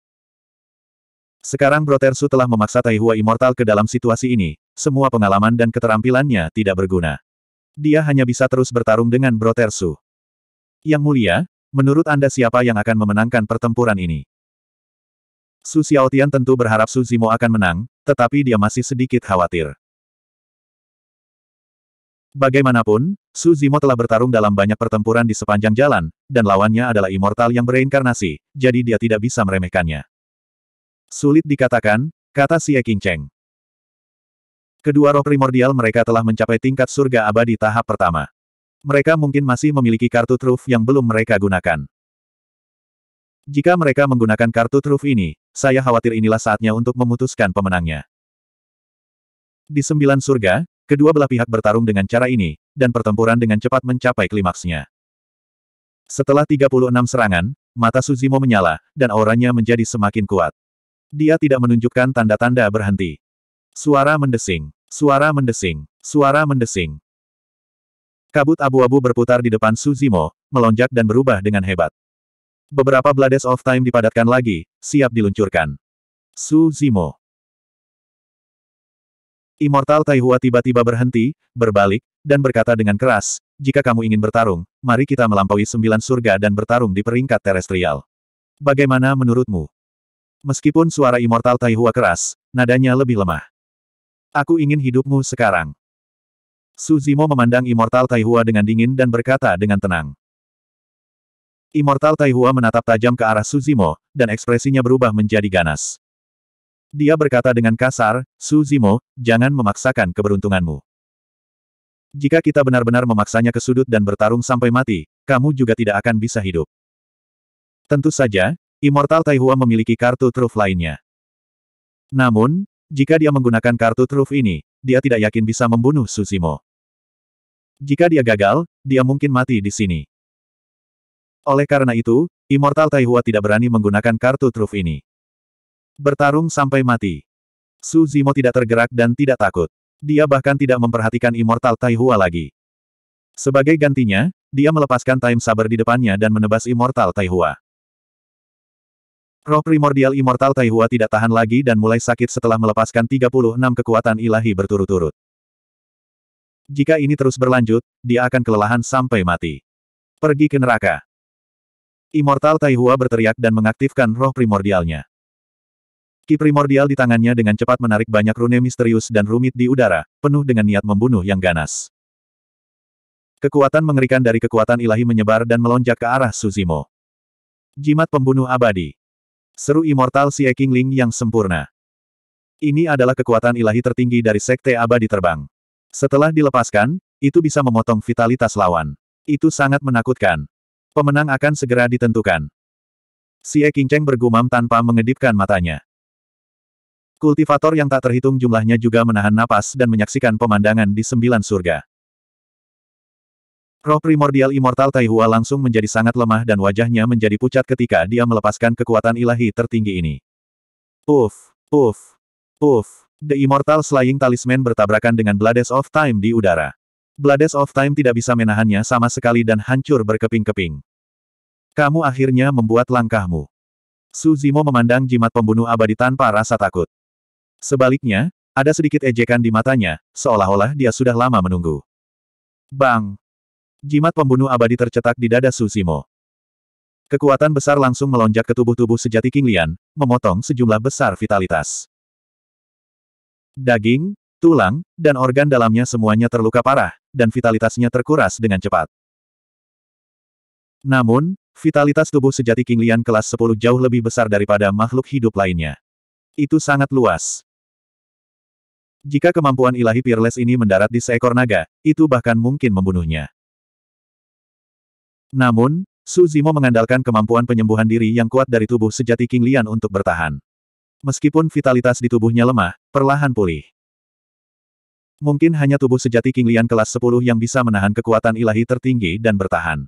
Speaker 1: Sekarang Brotersu telah memaksa Taihua Immortal ke dalam situasi ini, semua pengalaman dan keterampilannya tidak berguna dia hanya bisa terus bertarung dengan Brotersu. Yang mulia, menurut Anda siapa yang akan memenangkan pertempuran ini? Su Xiaotian tentu berharap Su Zimo akan menang, tetapi dia masih sedikit khawatir. Bagaimanapun, Su Zimo telah bertarung dalam banyak pertempuran di sepanjang jalan, dan lawannya adalah immortal yang bereinkarnasi, jadi dia tidak bisa meremehkannya. Sulit dikatakan, kata Xie Qingcheng. Kedua roh primordial mereka telah mencapai tingkat surga abadi tahap pertama. Mereka mungkin masih memiliki kartu truf yang belum mereka gunakan. Jika mereka menggunakan kartu truf ini, saya khawatir inilah saatnya untuk memutuskan pemenangnya. Di sembilan surga, kedua belah pihak bertarung dengan cara ini, dan pertempuran dengan cepat mencapai klimaksnya. Setelah 36 serangan, mata Suzimo menyala, dan auranya menjadi semakin kuat. Dia tidak menunjukkan tanda-tanda berhenti. Suara mendesing. Suara mendesing. Suara mendesing. Kabut abu-abu berputar di depan Suzimo, melonjak dan berubah dengan hebat. Beberapa Blades of Time dipadatkan lagi, siap diluncurkan. Suzimo. Immortal Taihua tiba-tiba berhenti, berbalik, dan berkata dengan keras, jika kamu ingin bertarung, mari kita melampaui sembilan surga dan bertarung di peringkat terestrial. Bagaimana menurutmu? Meskipun suara Immortal Taihua keras, nadanya lebih lemah. Aku ingin hidupmu sekarang. Suzimo memandang Immortal Taihua dengan dingin dan berkata dengan tenang. Immortal Taihua menatap tajam ke arah Suzimo, dan ekspresinya berubah menjadi ganas. Dia berkata dengan kasar, Suzimo, jangan memaksakan keberuntunganmu. Jika kita benar-benar memaksanya ke sudut dan bertarung sampai mati, kamu juga tidak akan bisa hidup. Tentu saja, Immortal Taihua memiliki kartu truf lainnya. Namun, jika dia menggunakan kartu truf ini, dia tidak yakin bisa membunuh Suzimo. Jika dia gagal, dia mungkin mati di sini. Oleh karena itu, Immortal Taihua tidak berani menggunakan kartu truf ini. Bertarung sampai mati. Suzimo tidak tergerak dan tidak takut. Dia bahkan tidak memperhatikan Immortal Taihua lagi. Sebagai gantinya, dia melepaskan time saber di depannya dan menebas Immortal Taihua. Roh primordial immortal Taihua tidak tahan lagi dan mulai sakit setelah melepaskan 36 kekuatan ilahi berturut-turut. Jika ini terus berlanjut, dia akan kelelahan sampai mati. Pergi ke neraka. Immortal Taihua berteriak dan mengaktifkan roh primordialnya. Ki primordial di tangannya dengan cepat menarik banyak rune misterius dan rumit di udara, penuh dengan niat membunuh yang ganas. Kekuatan mengerikan dari kekuatan ilahi menyebar dan melonjak ke arah Suzimo. Jimat pembunuh abadi. Seru Immortal Xie Ling yang sempurna. Ini adalah kekuatan ilahi tertinggi dari Sekte Abadi Terbang. Setelah dilepaskan, itu bisa memotong vitalitas lawan. Itu sangat menakutkan. Pemenang akan segera ditentukan. Xie Cheng bergumam tanpa mengedipkan matanya. Kultivator yang tak terhitung jumlahnya juga menahan napas dan menyaksikan pemandangan di sembilan surga. Roh primordial immortal Taihua langsung menjadi sangat lemah dan wajahnya menjadi pucat ketika dia melepaskan kekuatan ilahi tertinggi ini. Puff, puff, puff. The Immortal Slaying Talisman bertabrakan dengan Blades of Time di udara. Blades of Time tidak bisa menahannya sama sekali dan hancur berkeping-keping. Kamu akhirnya membuat langkahmu. Suzimo memandang jimat pembunuh abadi tanpa rasa takut. Sebaliknya, ada sedikit ejekan di matanya, seolah-olah dia sudah lama menunggu. Bang! Jimat pembunuh abadi tercetak di dada Susimo. Kekuatan besar langsung melonjak ke tubuh-tubuh sejati King Lian, memotong sejumlah besar vitalitas. Daging, tulang, dan organ dalamnya semuanya terluka parah, dan vitalitasnya terkuras dengan cepat. Namun, vitalitas tubuh sejati King Lian kelas 10 jauh lebih besar daripada makhluk hidup lainnya. Itu sangat luas. Jika kemampuan ilahi Peerless ini mendarat di seekor naga, itu bahkan mungkin membunuhnya. Namun, Su Zimo mengandalkan kemampuan penyembuhan diri yang kuat dari tubuh sejati King Lian untuk bertahan. Meskipun vitalitas di tubuhnya lemah, perlahan pulih. Mungkin hanya tubuh sejati King Lian kelas 10 yang bisa menahan kekuatan ilahi tertinggi dan bertahan.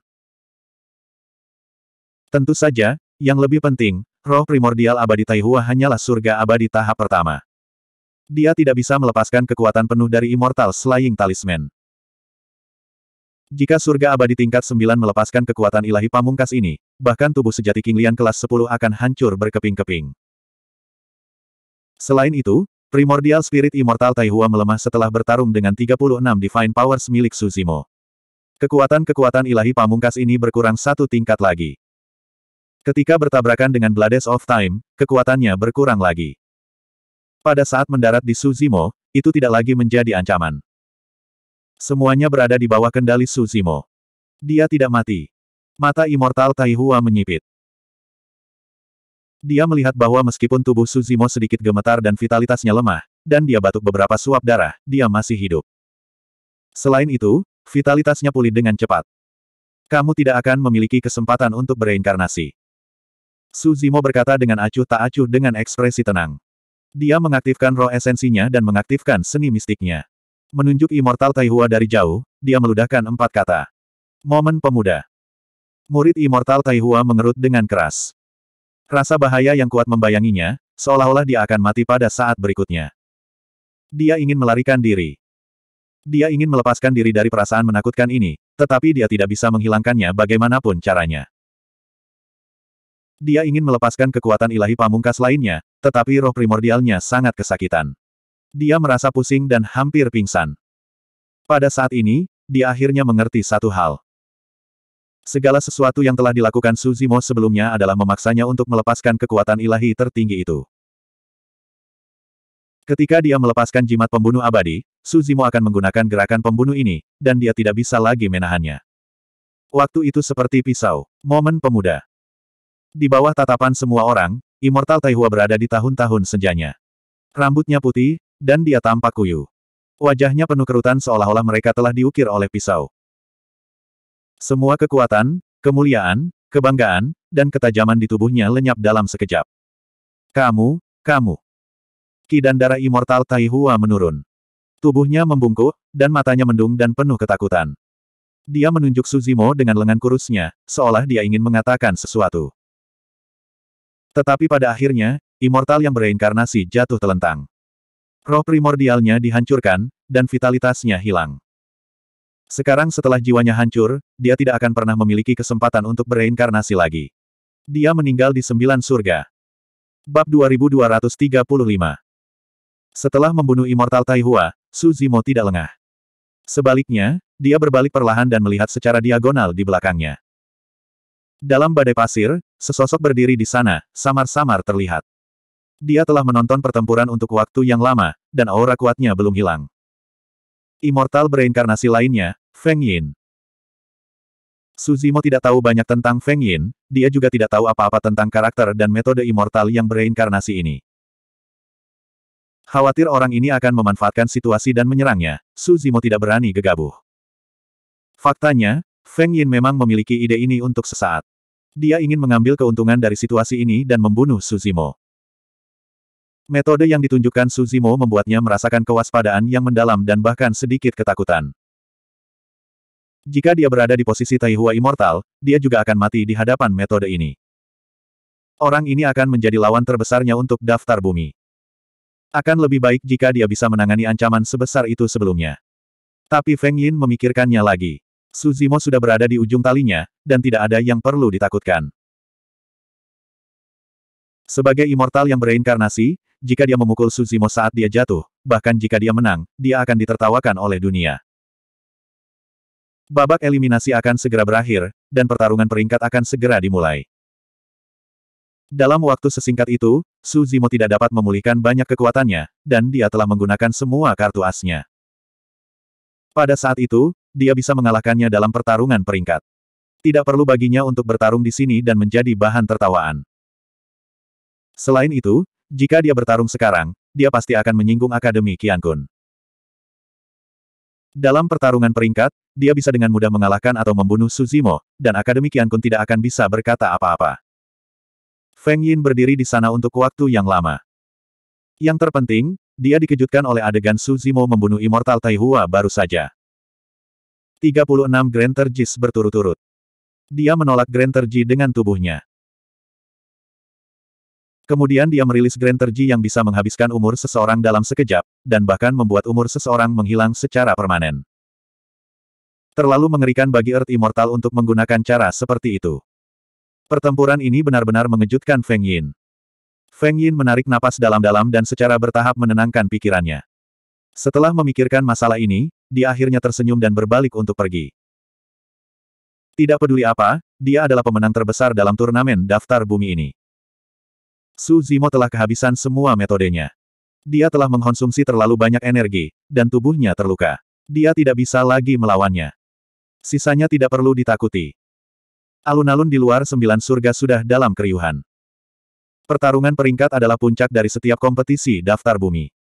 Speaker 1: Tentu saja, yang lebih penting, roh primordial abadi Taihua hanyalah surga abadi tahap pertama. Dia tidak bisa melepaskan kekuatan penuh dari Immortal Slaying Talisman. Jika surga abadi tingkat 9 melepaskan kekuatan ilahi pamungkas ini, bahkan tubuh sejati King Lian kelas 10 akan hancur berkeping-keping. Selain itu, Primordial Spirit Immortal Taihua melemah setelah bertarung dengan 36 Divine Powers milik Suzimo. Kekuatan-kekuatan ilahi pamungkas ini berkurang satu tingkat lagi. Ketika bertabrakan dengan Blades of Time, kekuatannya berkurang lagi. Pada saat mendarat di Suzimo, itu tidak lagi menjadi ancaman. Semuanya berada di bawah kendali Suzimo. Dia tidak mati. Mata Immortal Taihua menyipit. Dia melihat bahwa meskipun tubuh Suzimo sedikit gemetar dan vitalitasnya lemah, dan dia batuk beberapa suap darah, dia masih hidup. Selain itu, vitalitasnya pulih dengan cepat. Kamu tidak akan memiliki kesempatan untuk bereinkarnasi. Suzimo berkata dengan acuh tak acuh dengan ekspresi tenang. Dia mengaktifkan roh esensinya dan mengaktifkan seni mistiknya. Menunjuk Immortal Taihua dari jauh, dia meludahkan empat kata. Momen pemuda. Murid Immortal Taihua mengerut dengan keras. Rasa bahaya yang kuat membayanginya, seolah-olah dia akan mati pada saat berikutnya. Dia ingin melarikan diri. Dia ingin melepaskan diri dari perasaan menakutkan ini, tetapi dia tidak bisa menghilangkannya bagaimanapun caranya. Dia ingin melepaskan kekuatan ilahi pamungkas lainnya, tetapi roh primordialnya sangat kesakitan. Dia merasa pusing dan hampir pingsan. Pada saat ini, dia akhirnya mengerti satu hal. Segala sesuatu yang telah dilakukan Suzimo sebelumnya adalah memaksanya untuk melepaskan kekuatan ilahi tertinggi itu. Ketika dia melepaskan jimat pembunuh abadi, Suzimo akan menggunakan gerakan pembunuh ini, dan dia tidak bisa lagi menahannya. Waktu itu seperti pisau. Momen pemuda. Di bawah tatapan semua orang, Immortal Taihua berada di tahun-tahun senjanya. Rambutnya putih, dan dia tampak kuyu. Wajahnya penuh kerutan seolah-olah mereka telah diukir oleh pisau. Semua kekuatan, kemuliaan, kebanggaan, dan ketajaman di tubuhnya lenyap dalam sekejap. Kamu, kamu. Ki dan darah immortal Taihua menurun. Tubuhnya membungkuk, dan matanya mendung dan penuh ketakutan. Dia menunjuk Suzimo dengan lengan kurusnya, seolah dia ingin mengatakan sesuatu. Tetapi pada akhirnya, immortal yang bereinkarnasi jatuh telentang. Roh primordialnya dihancurkan, dan vitalitasnya hilang. Sekarang setelah jiwanya hancur, dia tidak akan pernah memiliki kesempatan untuk bereinkarnasi lagi. Dia meninggal di sembilan surga. Bab 2235 Setelah membunuh Immortal Taihua, Su Zimo tidak lengah. Sebaliknya, dia berbalik perlahan dan melihat secara diagonal di belakangnya. Dalam badai pasir, sesosok berdiri di sana, samar-samar terlihat. Dia telah menonton pertempuran untuk waktu yang lama, dan aura kuatnya belum hilang. Immortal bereinkarnasi lainnya, Feng Yin. Suzimo tidak tahu banyak tentang Feng Yin, dia juga tidak tahu apa-apa tentang karakter dan metode immortal yang bereinkarnasi ini. Khawatir orang ini akan memanfaatkan situasi dan menyerangnya, Suzimo tidak berani gegabah. Faktanya, Feng Yin memang memiliki ide ini untuk sesaat. Dia ingin mengambil keuntungan dari situasi ini dan membunuh Suzimo. Metode yang ditunjukkan Suzimo membuatnya merasakan kewaspadaan yang mendalam dan bahkan sedikit ketakutan. Jika dia berada di posisi Taihua Immortal, dia juga akan mati di hadapan metode ini. Orang ini akan menjadi lawan terbesarnya untuk daftar bumi. Akan lebih baik jika dia bisa menangani ancaman sebesar itu sebelumnya. Tapi Feng Yin memikirkannya lagi. Suzimo sudah berada di ujung talinya, dan tidak ada yang perlu ditakutkan. Sebagai immortal yang bereinkarnasi, jika dia memukul Suzimo saat dia jatuh, bahkan jika dia menang, dia akan ditertawakan oleh dunia. Babak eliminasi akan segera berakhir, dan pertarungan peringkat akan segera dimulai. Dalam waktu sesingkat itu, Suzimo tidak dapat memulihkan banyak kekuatannya, dan dia telah menggunakan semua kartu asnya. Pada saat itu, dia bisa mengalahkannya dalam pertarungan peringkat. Tidak perlu baginya untuk bertarung di sini dan menjadi bahan tertawaan. Selain itu, jika dia bertarung sekarang, dia pasti akan menyinggung Akademi Qian Kun. Dalam pertarungan peringkat, dia bisa dengan mudah mengalahkan atau membunuh Suzimo, dan Akademi Qian Kun tidak akan bisa berkata apa-apa. Feng Yin berdiri di sana untuk waktu yang lama. Yang terpenting, dia dikejutkan oleh adegan Suzimo membunuh Immortal Taihua baru saja. 36 Grand Terjis berturut-turut. Dia menolak Grand Terji dengan tubuhnya. Kemudian dia merilis Grand Terji yang bisa menghabiskan umur seseorang dalam sekejap, dan bahkan membuat umur seseorang menghilang secara permanen. Terlalu mengerikan bagi Earth Immortal untuk menggunakan cara seperti itu. Pertempuran ini benar-benar mengejutkan Feng Yin. Feng Yin menarik napas dalam-dalam dan secara bertahap menenangkan pikirannya. Setelah memikirkan masalah ini, dia akhirnya tersenyum dan berbalik untuk pergi. Tidak peduli apa, dia adalah pemenang terbesar dalam turnamen daftar bumi ini. Su Zimo telah kehabisan semua metodenya. Dia telah mengkonsumsi terlalu banyak energi, dan tubuhnya terluka. Dia tidak bisa lagi melawannya. Sisanya tidak perlu ditakuti. Alun-alun di luar sembilan surga sudah dalam keriuhan. Pertarungan peringkat adalah puncak dari setiap kompetisi daftar bumi.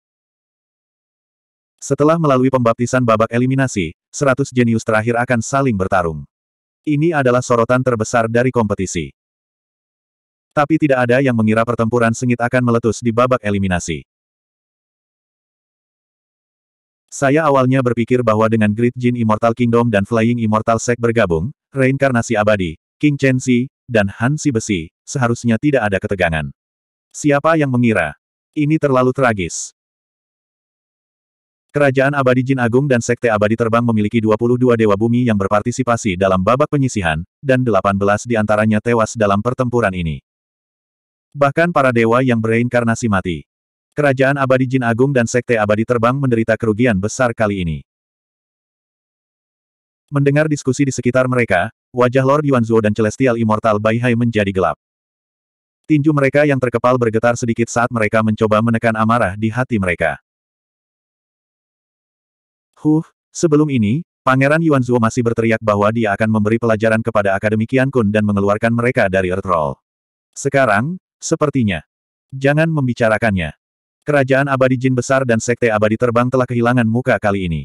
Speaker 1: Setelah melalui pembaptisan babak eliminasi, seratus jenius terakhir akan saling bertarung. Ini adalah sorotan terbesar dari kompetisi. Tapi tidak ada yang mengira pertempuran sengit akan meletus di babak eliminasi. Saya awalnya berpikir bahwa dengan Great Jin Immortal Kingdom dan Flying Immortal Sect bergabung, reinkarnasi abadi, King Chen Xi, dan Han Xi Besi, seharusnya tidak ada ketegangan. Siapa yang mengira? Ini terlalu tragis. Kerajaan Abadi Jin Agung dan Sekte Abadi Terbang memiliki 22 dewa bumi yang berpartisipasi dalam babak penyisihan, dan 18 di antaranya tewas dalam pertempuran ini. Bahkan para dewa yang bereinkarnasi mati. Kerajaan abadi Jin Agung dan Sekte Abadi Terbang menderita kerugian besar kali ini. Mendengar diskusi di sekitar mereka, wajah Lord Yuanzuo dan Celestial Immortal Bai Hai menjadi gelap. Tinju mereka yang terkepal bergetar sedikit saat mereka mencoba menekan amarah di hati mereka. Huh, sebelum ini, Pangeran Yuanzuo masih berteriak bahwa dia akan memberi pelajaran kepada Akademi Kun dan mengeluarkan mereka dari Earthroll. Sekarang, Sepertinya. Jangan membicarakannya. Kerajaan abadi jin besar dan sekte abadi terbang telah kehilangan muka kali ini.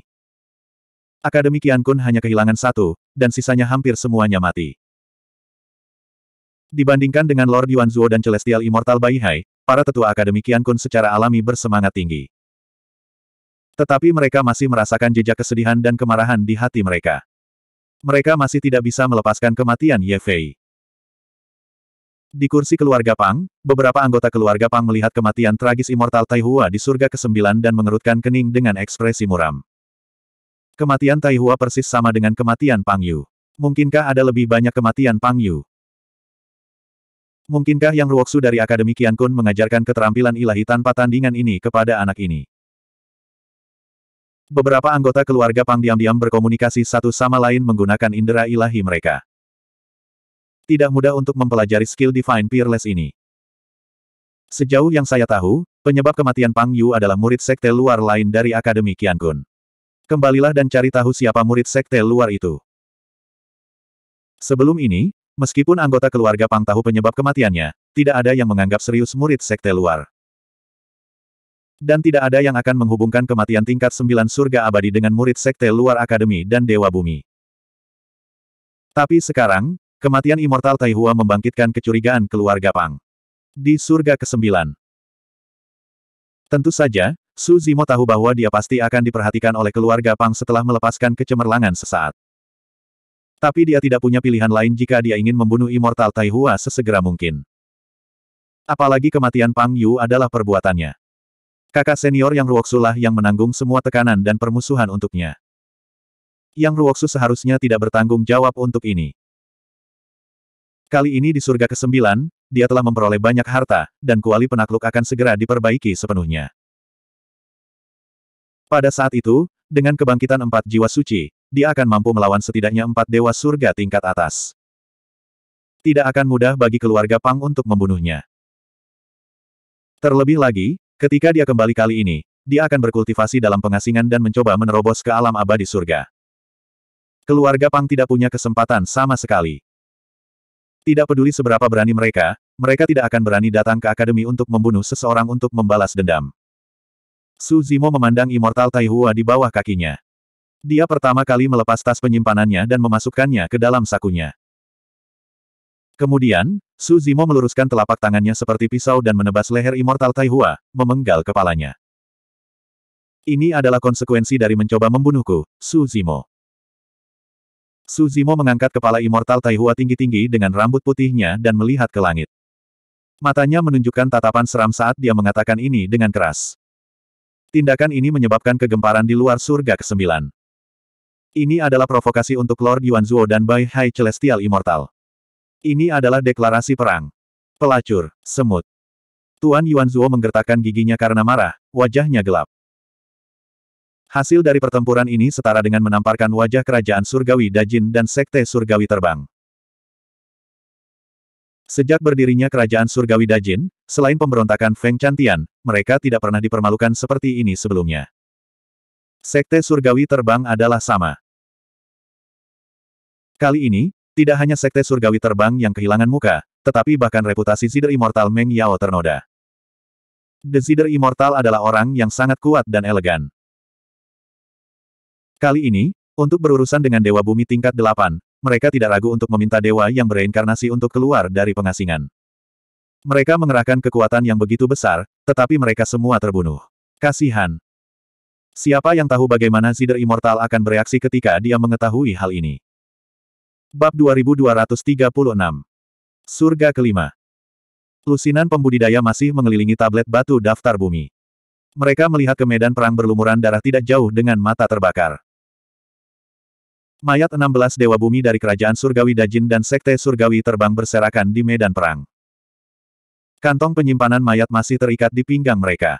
Speaker 1: Akademi Kian Kun hanya kehilangan satu, dan sisanya hampir semuanya mati. Dibandingkan dengan Lord Yuan Zuo dan Celestial Immortal Bai Hai, para tetua Akademi Kian Kun secara alami bersemangat tinggi. Tetapi mereka masih merasakan jejak kesedihan dan kemarahan di hati mereka. Mereka masih tidak bisa melepaskan kematian Ye Fei. Di kursi keluarga Pang, beberapa anggota keluarga Pang melihat kematian tragis Immortal Taihua di surga ke-9 dan mengerutkan kening dengan ekspresi muram. Kematian Taihua persis sama dengan kematian Pang Yu. Mungkinkah ada lebih banyak kematian Pang Yu? Mungkinkah yang Ruoksu dari Akademi Kun mengajarkan keterampilan ilahi tanpa tandingan ini kepada anak ini? Beberapa anggota keluarga Pang diam-diam berkomunikasi satu sama lain menggunakan indera ilahi mereka. Tidak mudah untuk mempelajari skill Divine Peerless ini. Sejauh yang saya tahu, penyebab kematian Pang Yu adalah murid sekte luar lain dari Akademi Kun. Kembalilah dan cari tahu siapa murid sekte luar itu. Sebelum ini, meskipun anggota keluarga Pang tahu penyebab kematiannya, tidak ada yang menganggap serius murid sekte luar. Dan tidak ada yang akan menghubungkan kematian tingkat sembilan surga abadi dengan murid sekte luar akademi dan dewa bumi. Tapi sekarang, Kematian Immortal Taihua membangkitkan kecurigaan keluarga Pang. Di surga ke-9. Tentu saja, Su Zimo tahu bahwa dia pasti akan diperhatikan oleh keluarga Pang setelah melepaskan kecemerlangan sesaat. Tapi dia tidak punya pilihan lain jika dia ingin membunuh Immortal Taihua sesegera mungkin. Apalagi kematian Pang Yu adalah perbuatannya. Kakak senior yang Ruoksulah yang menanggung semua tekanan dan permusuhan untuknya. Yang Ruoksu seharusnya tidak bertanggung jawab untuk ini. Kali ini di surga ke-9, dia telah memperoleh banyak harta, dan kuali penakluk akan segera diperbaiki sepenuhnya. Pada saat itu, dengan kebangkitan empat jiwa suci, dia akan mampu melawan setidaknya empat dewa surga tingkat atas. Tidak akan mudah bagi keluarga Pang untuk membunuhnya. Terlebih lagi, ketika dia kembali kali ini, dia akan berkultivasi dalam pengasingan dan mencoba menerobos ke alam abadi surga. Keluarga Pang tidak punya kesempatan sama sekali. Tidak peduli seberapa berani mereka, mereka tidak akan berani datang ke akademi untuk membunuh seseorang untuk membalas dendam. Su Zimo memandang Immortal Taihua di bawah kakinya. Dia pertama kali melepas tas penyimpanannya dan memasukkannya ke dalam sakunya. Kemudian, Su Zimo meluruskan telapak tangannya seperti pisau dan menebas leher Immortal Taihua, memenggal kepalanya. Ini adalah konsekuensi dari mencoba membunuhku, Su Zimo. Su Zimo mengangkat kepala Immortal Taihua tinggi-tinggi dengan rambut putihnya dan melihat ke langit. Matanya menunjukkan tatapan seram saat dia mengatakan ini dengan keras. Tindakan ini menyebabkan kegemparan di luar surga ke-9. Ini adalah provokasi untuk Lord Yuan Yuanzuo dan Bai Hai Celestial Immortal. Ini adalah deklarasi perang. Pelacur, semut. Tuan Yuan Yuanzuo menggertakkan giginya karena marah, wajahnya gelap. Hasil dari pertempuran ini setara dengan menamparkan wajah kerajaan surgawi Dajin dan sekte surgawi terbang. Sejak berdirinya kerajaan surgawi Dajin, selain pemberontakan Feng Chantian, mereka tidak pernah dipermalukan seperti ini sebelumnya. Sekte surgawi terbang adalah sama. Kali ini, tidak hanya sekte surgawi terbang yang kehilangan muka, tetapi bahkan reputasi Zider Immortal Meng Yao ternoda. The Zider Immortal adalah orang yang sangat kuat dan elegan. Kali ini, untuk berurusan dengan Dewa Bumi tingkat 8, mereka tidak ragu untuk meminta Dewa yang bereinkarnasi untuk keluar dari pengasingan. Mereka mengerahkan kekuatan yang begitu besar, tetapi mereka semua terbunuh. Kasihan. Siapa yang tahu bagaimana Zider Immortal akan bereaksi ketika dia mengetahui hal ini? Bab 2236 Surga kelima Lusinan pembudidaya masih mengelilingi tablet batu daftar bumi. Mereka melihat ke medan perang berlumuran darah tidak jauh dengan mata terbakar. Mayat 16 Dewa Bumi dari Kerajaan Surgawi Dajin dan Sekte Surgawi terbang berserakan di medan perang. Kantong penyimpanan mayat masih terikat di pinggang mereka.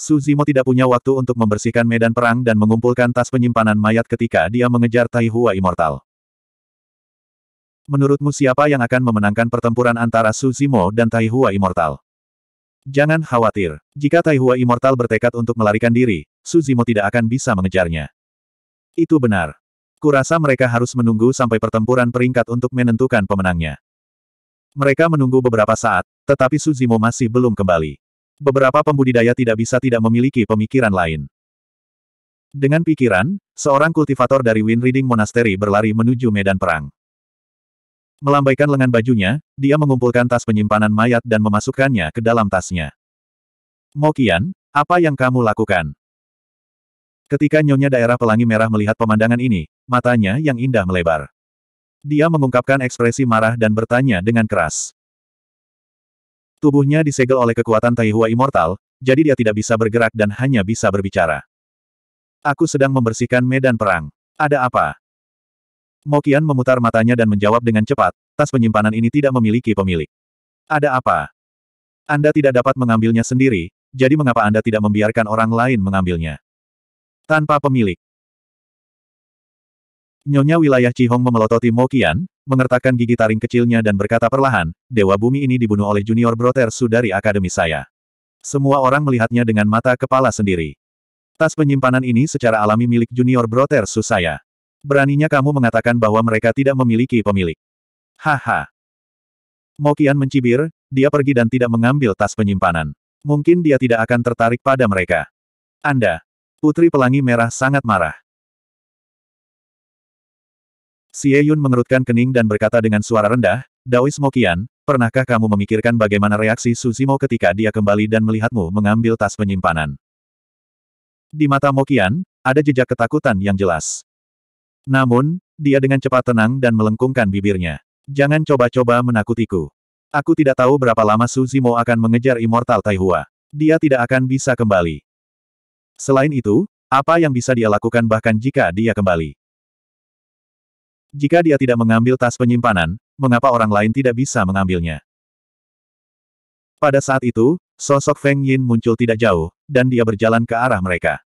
Speaker 1: Suzimo tidak punya waktu untuk membersihkan medan perang dan mengumpulkan tas penyimpanan mayat ketika dia mengejar Taihua Immortal. Menurutmu siapa yang akan memenangkan pertempuran antara Suzimo dan Taihua Immortal? Jangan khawatir. Jika Taihua Immortal bertekad untuk melarikan diri, Suzimo tidak akan bisa mengejarnya. Itu benar. Kurasa mereka harus menunggu sampai pertempuran peringkat untuk menentukan pemenangnya. Mereka menunggu beberapa saat, tetapi Suzimo masih belum kembali. Beberapa pembudidaya tidak bisa tidak memiliki pemikiran lain. Dengan pikiran, seorang kultivator dari Wind Reading Monastery berlari menuju medan perang. Melambaikan lengan bajunya, dia mengumpulkan tas penyimpanan mayat dan memasukkannya ke dalam tasnya. Mokian, apa yang kamu lakukan? Ketika Nyonya Daerah Pelangi Merah melihat pemandangan ini, matanya yang indah melebar. Dia mengungkapkan ekspresi marah dan bertanya dengan keras. Tubuhnya disegel oleh kekuatan Taihua Immortal, jadi dia tidak bisa bergerak dan hanya bisa berbicara. Aku sedang membersihkan medan perang. Ada apa? Mokian memutar matanya dan menjawab dengan cepat, tas penyimpanan ini tidak memiliki pemilik. Ada apa? Anda tidak dapat mengambilnya sendiri, jadi mengapa Anda tidak membiarkan orang lain mengambilnya? Tanpa pemilik. Nyonya wilayah Cihong memelototi Mokian, mengertakkan gigi taring kecilnya dan berkata perlahan, Dewa Bumi ini dibunuh oleh junior brotersu dari akademi saya. Semua orang melihatnya dengan mata kepala sendiri. Tas penyimpanan ini secara alami milik junior brotersu saya. Beraninya kamu mengatakan bahwa mereka tidak memiliki pemilik. Haha. Mokian mencibir, dia pergi dan tidak mengambil tas penyimpanan. Mungkin dia tidak akan tertarik pada mereka. Anda, Putri Pelangi Merah sangat marah. Xie Yun mengerutkan kening dan berkata dengan suara rendah, Daois Mokian, pernahkah kamu memikirkan bagaimana reaksi Suzimo ketika dia kembali dan melihatmu mengambil tas penyimpanan? Di mata Mokian, ada jejak ketakutan yang jelas. Namun, dia dengan cepat tenang dan melengkungkan bibirnya. Jangan coba-coba menakutiku. Aku tidak tahu berapa lama Suzimo akan mengejar Immortal Taihua. Dia tidak akan bisa kembali. Selain itu, apa yang bisa dia lakukan bahkan jika dia kembali? Jika dia tidak mengambil tas penyimpanan, mengapa orang lain tidak bisa mengambilnya? Pada saat itu, sosok Feng Yin muncul tidak jauh, dan dia berjalan ke arah mereka.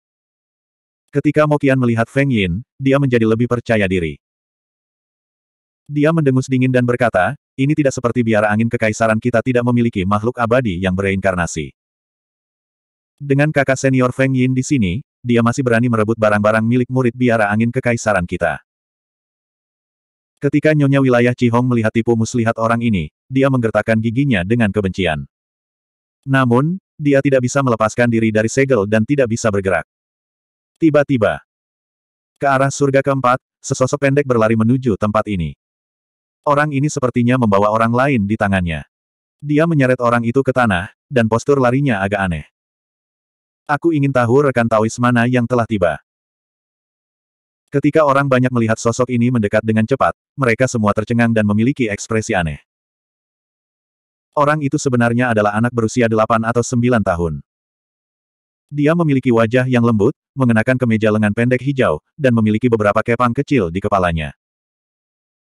Speaker 1: Ketika Mokian melihat Feng Yin, dia menjadi lebih percaya diri. Dia mendengus dingin dan berkata, ini tidak seperti biara angin kekaisaran kita tidak memiliki makhluk abadi yang bereinkarnasi. Dengan kakak senior Feng Yin di sini, dia masih berani merebut barang-barang milik murid biara angin kekaisaran kita. Ketika Nyonya wilayah Cihong melihat tipu muslihat orang ini, dia menggertakkan giginya dengan kebencian. Namun, dia tidak bisa melepaskan diri dari segel dan tidak bisa bergerak. Tiba-tiba, ke arah surga keempat, sesosok pendek berlari menuju tempat ini. Orang ini sepertinya membawa orang lain di tangannya. Dia menyeret orang itu ke tanah, dan postur larinya agak aneh. Aku ingin tahu rekan Taois mana yang telah tiba. Ketika orang banyak melihat sosok ini mendekat dengan cepat, mereka semua tercengang dan memiliki ekspresi aneh. Orang itu sebenarnya adalah anak berusia 8 atau 9 tahun. Dia memiliki wajah yang lembut, mengenakan kemeja lengan pendek hijau, dan memiliki beberapa kepang kecil di kepalanya.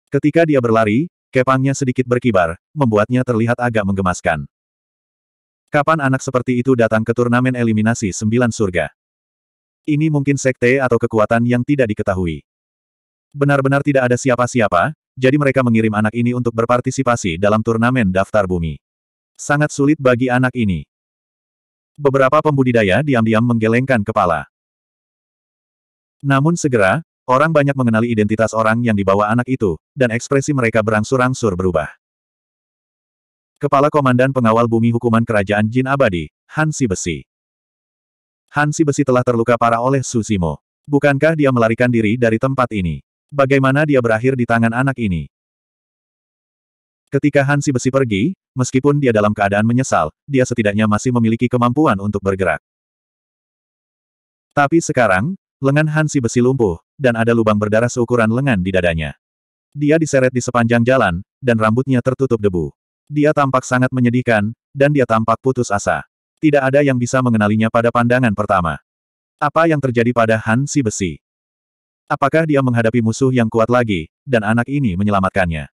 Speaker 1: Ketika dia berlari, kepangnya sedikit berkibar, membuatnya terlihat agak menggemaskan. Kapan anak seperti itu datang ke turnamen eliminasi sembilan surga? Ini mungkin sekte atau kekuatan yang tidak diketahui. Benar-benar tidak ada siapa-siapa, jadi mereka mengirim anak ini untuk berpartisipasi dalam turnamen daftar bumi. Sangat sulit bagi anak ini. Beberapa pembudidaya diam-diam menggelengkan kepala. Namun segera, orang banyak mengenali identitas orang yang dibawa anak itu, dan ekspresi mereka berangsur-angsur berubah. Kepala Komandan Pengawal Bumi Hukuman Kerajaan Jin Abadi, Hansi Besi. Hansi Besi telah terluka parah oleh Susimo. Bukankah dia melarikan diri dari tempat ini? Bagaimana dia berakhir di tangan anak ini? Ketika Hansi Besi pergi, meskipun dia dalam keadaan menyesal, dia setidaknya masih memiliki kemampuan untuk bergerak. Tapi sekarang, lengan Hansi Besi lumpuh, dan ada lubang berdarah seukuran lengan di dadanya. Dia diseret di sepanjang jalan, dan rambutnya tertutup debu. Dia tampak sangat menyedihkan, dan dia tampak putus asa. Tidak ada yang bisa mengenalinya pada pandangan pertama. Apa yang terjadi pada Han Si Besi? Apakah dia menghadapi musuh yang kuat lagi, dan anak ini menyelamatkannya?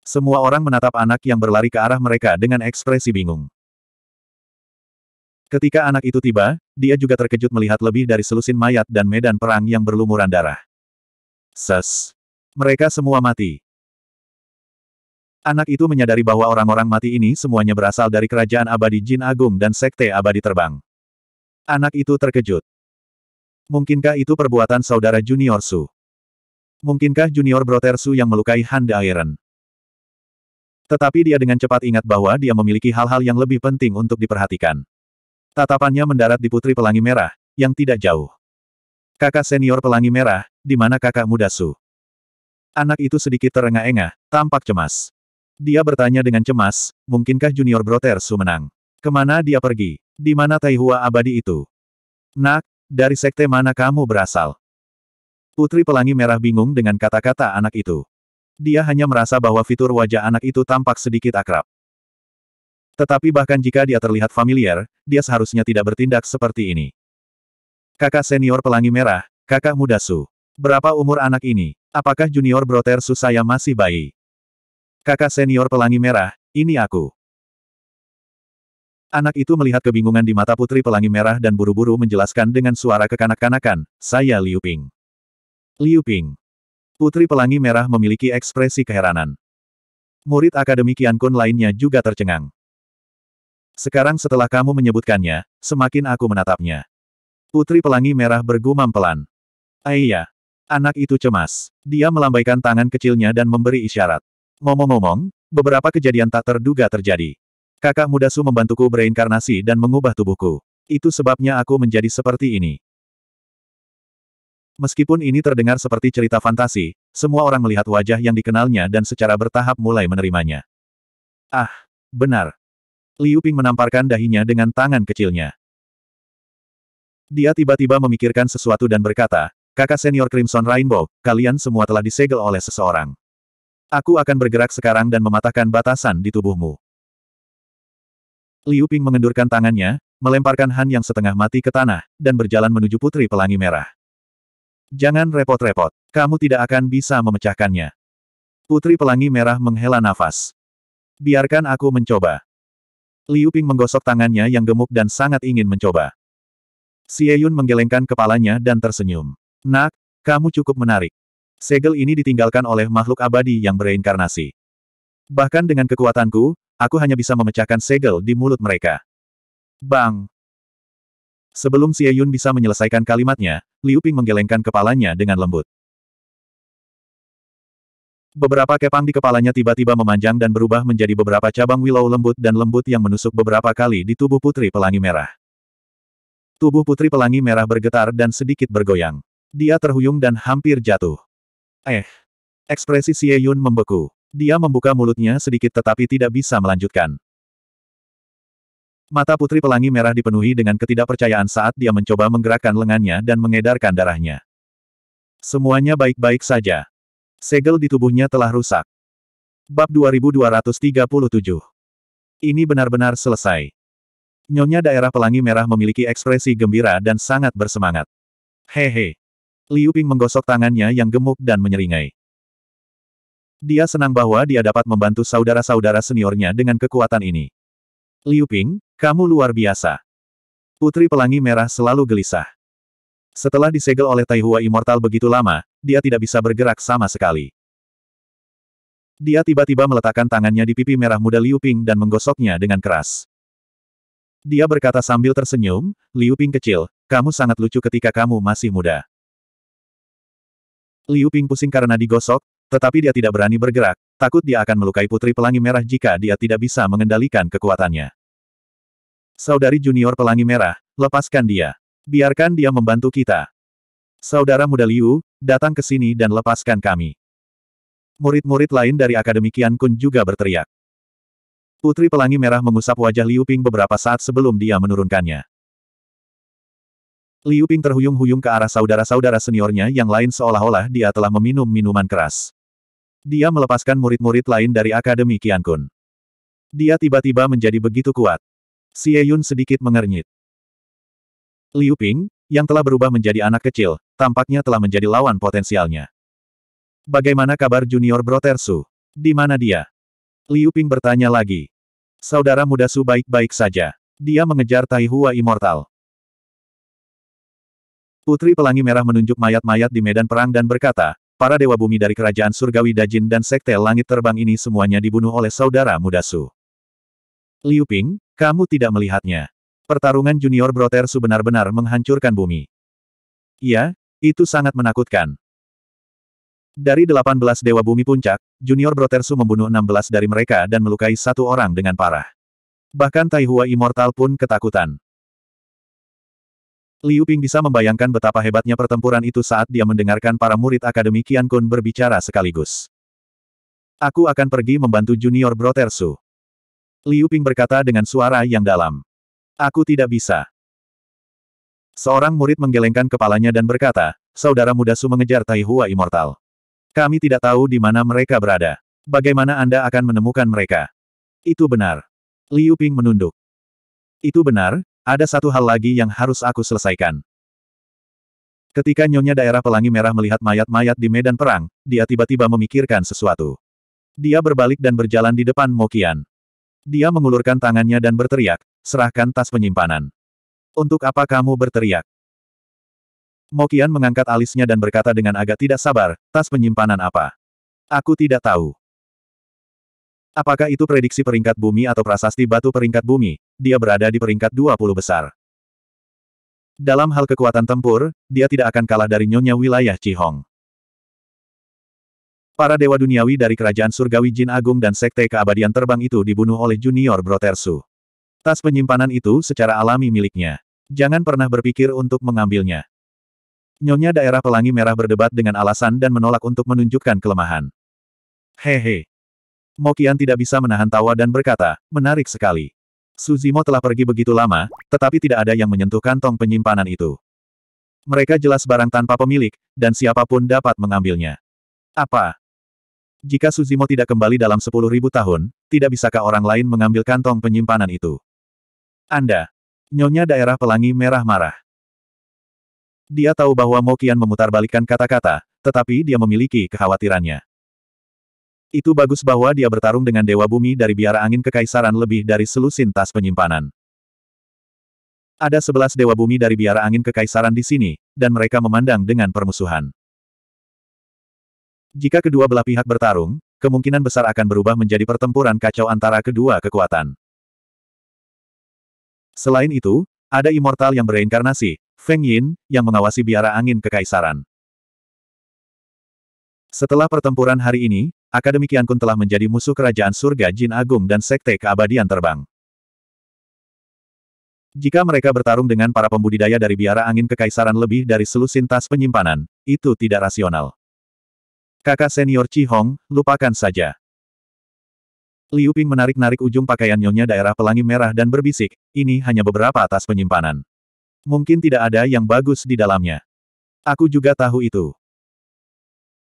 Speaker 1: Semua orang menatap anak yang berlari ke arah mereka dengan ekspresi bingung. Ketika anak itu tiba, dia juga terkejut melihat lebih dari selusin mayat dan medan perang yang berlumuran darah. Ses. Mereka semua mati. Anak itu menyadari bahwa orang-orang mati ini semuanya berasal dari kerajaan abadi Jin Agung dan Sekte Abadi Terbang. Anak itu terkejut. Mungkinkah itu perbuatan saudara Junior Su? Mungkinkah Junior Brother Su yang melukai Handa Iron? Tetapi dia dengan cepat ingat bahwa dia memiliki hal-hal yang lebih penting untuk diperhatikan. Tatapannya mendarat di Putri Pelangi Merah, yang tidak jauh. Kakak senior Pelangi Merah, di mana kakak muda Su? Anak itu sedikit terengah-engah, tampak cemas. Dia bertanya dengan cemas, mungkinkah Junior Su menang? Kemana dia pergi? Di mana Taihua abadi itu? Nak, dari sekte mana kamu berasal? Putri Pelangi Merah bingung dengan kata-kata anak itu. Dia hanya merasa bahwa fitur wajah anak itu tampak sedikit akrab. Tetapi bahkan jika dia terlihat familiar, dia seharusnya tidak bertindak seperti ini. Kakak senior Pelangi Merah, kakak muda Su. Berapa umur anak ini? Apakah junior brother Su saya masih bayi? Kakak senior pelangi merah, ini aku. Anak itu melihat kebingungan di mata putri pelangi merah dan buru-buru menjelaskan dengan suara kekanak-kanakan, saya Liu Ping. Liu Ping. Putri pelangi merah memiliki ekspresi keheranan. Murid Akademi Kian Kun lainnya juga tercengang. Sekarang setelah kamu menyebutkannya, semakin aku menatapnya. Putri pelangi merah bergumam pelan. Aiyah, Anak itu cemas. Dia melambaikan tangan kecilnya dan memberi isyarat. Ngomong-ngomong, beberapa kejadian tak terduga terjadi. Kakak muda Su membantuku bereinkarnasi dan mengubah tubuhku. Itu sebabnya aku menjadi seperti ini. Meskipun ini terdengar seperti cerita fantasi, semua orang melihat wajah yang dikenalnya dan secara bertahap mulai menerimanya. Ah, benar. Liu Ping menamparkan dahinya dengan tangan kecilnya. Dia tiba-tiba memikirkan sesuatu dan berkata, kakak senior Crimson Rainbow, kalian semua telah disegel oleh seseorang. Aku akan bergerak sekarang dan mematahkan batasan di tubuhmu. Liu Ping mengendurkan tangannya, melemparkan Han yang setengah mati ke tanah, dan berjalan menuju Putri Pelangi Merah. Jangan repot-repot, kamu tidak akan bisa memecahkannya. Putri Pelangi Merah menghela nafas. Biarkan aku mencoba. Liu Ping menggosok tangannya yang gemuk dan sangat ingin mencoba. Xie Yun menggelengkan kepalanya dan tersenyum. Nak, kamu cukup menarik. Segel ini ditinggalkan oleh makhluk abadi yang bereinkarnasi. Bahkan dengan kekuatanku, aku hanya bisa memecahkan segel di mulut mereka. Bang! Sebelum Xie Yun bisa menyelesaikan kalimatnya, Liu Ping menggelengkan kepalanya dengan lembut. Beberapa kepang di kepalanya tiba-tiba memanjang dan berubah menjadi beberapa cabang willow lembut dan lembut yang menusuk beberapa kali di tubuh Putri Pelangi Merah. Tubuh Putri Pelangi Merah bergetar dan sedikit bergoyang. Dia terhuyung dan hampir jatuh. Eh. Ekspresi Xie Yun membeku. Dia membuka mulutnya sedikit tetapi tidak bisa melanjutkan. Mata putri pelangi merah dipenuhi dengan ketidakpercayaan saat dia mencoba menggerakkan lengannya dan mengedarkan darahnya. Semuanya baik-baik saja. Segel di tubuhnya telah rusak. Bab 2237 Ini benar-benar selesai. Nyonya daerah pelangi merah memiliki ekspresi gembira dan sangat bersemangat. Hehe. Liu Ping menggosok tangannya yang gemuk dan menyeringai. Dia senang bahwa dia dapat membantu saudara-saudara seniornya dengan kekuatan ini. Liu Ping, kamu luar biasa. Putri Pelangi Merah selalu gelisah. Setelah disegel oleh Taihua Immortal begitu lama, dia tidak bisa bergerak sama sekali. Dia tiba-tiba meletakkan tangannya di pipi merah muda Liu Ping dan menggosoknya dengan keras. Dia berkata sambil tersenyum, Liu Ping kecil, kamu sangat lucu ketika kamu masih muda. Liu Ping pusing karena digosok, tetapi dia tidak berani bergerak, takut dia akan melukai Putri Pelangi Merah jika dia tidak bisa mengendalikan kekuatannya. Saudari junior Pelangi Merah, lepaskan dia. Biarkan dia membantu kita. Saudara muda Liu, datang ke sini dan lepaskan kami. Murid-murid lain dari Akademi Qian Kun juga berteriak. Putri Pelangi Merah mengusap wajah Liu Ping beberapa saat sebelum dia menurunkannya. Liu Ping terhuyung-huyung ke arah saudara-saudara seniornya yang lain seolah-olah dia telah meminum minuman keras. Dia melepaskan murid-murid lain dari Akademi Qiankun. Dia tiba-tiba menjadi begitu kuat. Xie Yun sedikit mengernyit. Liu Ping, yang telah berubah menjadi anak kecil, tampaknya telah menjadi lawan potensialnya. Bagaimana kabar junior Broter Su? Di mana dia? Liu Ping bertanya lagi. Saudara muda Su baik-baik saja. Dia mengejar Taihua Immortal. Putri Pelangi Merah menunjuk mayat-mayat di medan perang dan berkata, para dewa bumi dari kerajaan surgawi Dajin dan sekte langit terbang ini semuanya dibunuh oleh saudara muda Su. Liu Ping, kamu tidak melihatnya. Pertarungan junior Broter Su benar-benar menghancurkan bumi. Iya, itu sangat menakutkan. Dari 18 dewa bumi puncak, junior Broter membunuh 16 dari mereka dan melukai satu orang dengan parah. Bahkan Taihua Immortal pun ketakutan. Liu Ping bisa membayangkan betapa hebatnya pertempuran itu saat dia mendengarkan para murid Akademi Qian Kun berbicara sekaligus. Aku akan pergi membantu junior brother Su. Liu Ping berkata dengan suara yang dalam. Aku tidak bisa. Seorang murid menggelengkan kepalanya dan berkata, Saudara muda Su mengejar Taihua Immortal. Kami tidak tahu di mana mereka berada. Bagaimana Anda akan menemukan mereka? Itu benar. Liu Ping menunduk. Itu benar, ada satu hal lagi yang harus aku selesaikan. Ketika Nyonya Daerah Pelangi Merah melihat mayat-mayat di medan perang, dia tiba-tiba memikirkan sesuatu. Dia berbalik dan berjalan di depan Mokian. Dia mengulurkan tangannya dan berteriak, serahkan tas penyimpanan. Untuk apa kamu berteriak? Mokian mengangkat alisnya dan berkata dengan agak tidak sabar, tas penyimpanan apa? Aku tidak tahu. Apakah itu prediksi peringkat bumi atau prasasti batu peringkat bumi? Dia berada di peringkat 20 besar. Dalam hal kekuatan tempur, dia tidak akan kalah dari nyonya wilayah Cihong. Para dewa duniawi dari kerajaan surgawi Jin Agung dan Sekte Keabadian Terbang itu dibunuh oleh Junior Brotersu. Tas penyimpanan itu secara alami miliknya. Jangan pernah berpikir untuk mengambilnya. Nyonya daerah pelangi merah berdebat dengan alasan dan menolak untuk menunjukkan kelemahan. Hehe, Mokian tidak bisa menahan tawa dan berkata, menarik sekali. Suzimo telah pergi begitu lama, tetapi tidak ada yang menyentuh kantong penyimpanan itu. Mereka jelas barang tanpa pemilik, dan siapapun dapat mengambilnya. Apa? Jika Suzimo tidak kembali dalam sepuluh ribu tahun, tidak bisakah orang lain mengambil kantong penyimpanan itu? Anda. Nyonya daerah pelangi merah marah. Dia tahu bahwa Mokian memutarbalikkan kata-kata, tetapi dia memiliki kekhawatirannya. Itu bagus bahwa dia bertarung dengan Dewa Bumi dari biara angin kekaisaran lebih dari selusin tas penyimpanan. Ada sebelas Dewa Bumi dari biara angin kekaisaran di sini, dan mereka memandang dengan permusuhan. Jika kedua belah pihak bertarung, kemungkinan besar akan berubah menjadi pertempuran kacau antara kedua kekuatan. Selain itu, ada immortal yang bereinkarnasi, Feng Yin, yang mengawasi biara angin kekaisaran. Setelah pertempuran hari ini, Akademikian Kun telah menjadi musuh kerajaan surga Jin Agung dan Sekte Keabadian Terbang. Jika mereka bertarung dengan para pembudidaya dari biara angin kekaisaran lebih dari selusin tas penyimpanan, itu tidak rasional. Kakak senior Chi Hong, lupakan saja. Liu Ping menarik-narik ujung pakaian nyonya daerah pelangi merah dan berbisik, ini hanya beberapa tas penyimpanan. Mungkin tidak ada yang bagus di dalamnya. Aku juga tahu itu.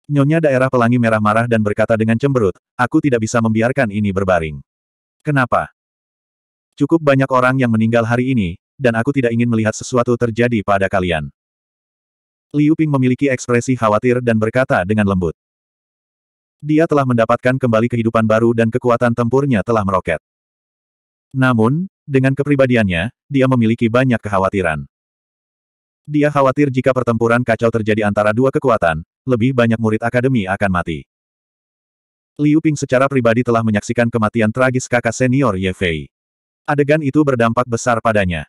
Speaker 1: Nyonya daerah pelangi merah marah dan berkata dengan cemberut, aku tidak bisa membiarkan ini berbaring. Kenapa? Cukup banyak orang yang meninggal hari ini, dan aku tidak ingin melihat sesuatu terjadi pada kalian. Liu Ping memiliki ekspresi khawatir dan berkata dengan lembut. Dia telah mendapatkan kembali kehidupan baru dan kekuatan tempurnya telah meroket. Namun, dengan kepribadiannya, dia memiliki banyak kekhawatiran. Dia khawatir jika pertempuran kacau terjadi antara dua kekuatan, lebih banyak murid akademi akan mati. Liu Ping secara pribadi telah menyaksikan kematian tragis kakak senior Ye Fei. Adegan itu berdampak besar padanya.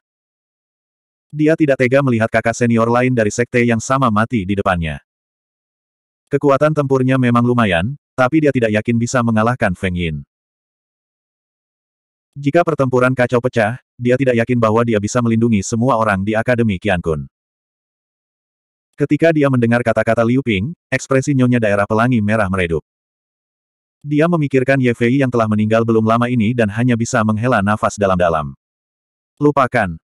Speaker 1: Dia tidak tega melihat kakak senior lain dari sekte yang sama mati di depannya. Kekuatan tempurnya memang lumayan, tapi dia tidak yakin bisa mengalahkan Feng Yin. Jika pertempuran kacau pecah, dia tidak yakin bahwa dia bisa melindungi semua orang di Akademi Qiankun. Ketika dia mendengar kata-kata Liu Ping, ekspresi nyonya daerah pelangi merah meredup. Dia memikirkan Ye Fei yang telah meninggal belum lama ini dan hanya bisa menghela nafas dalam-dalam. Lupakan.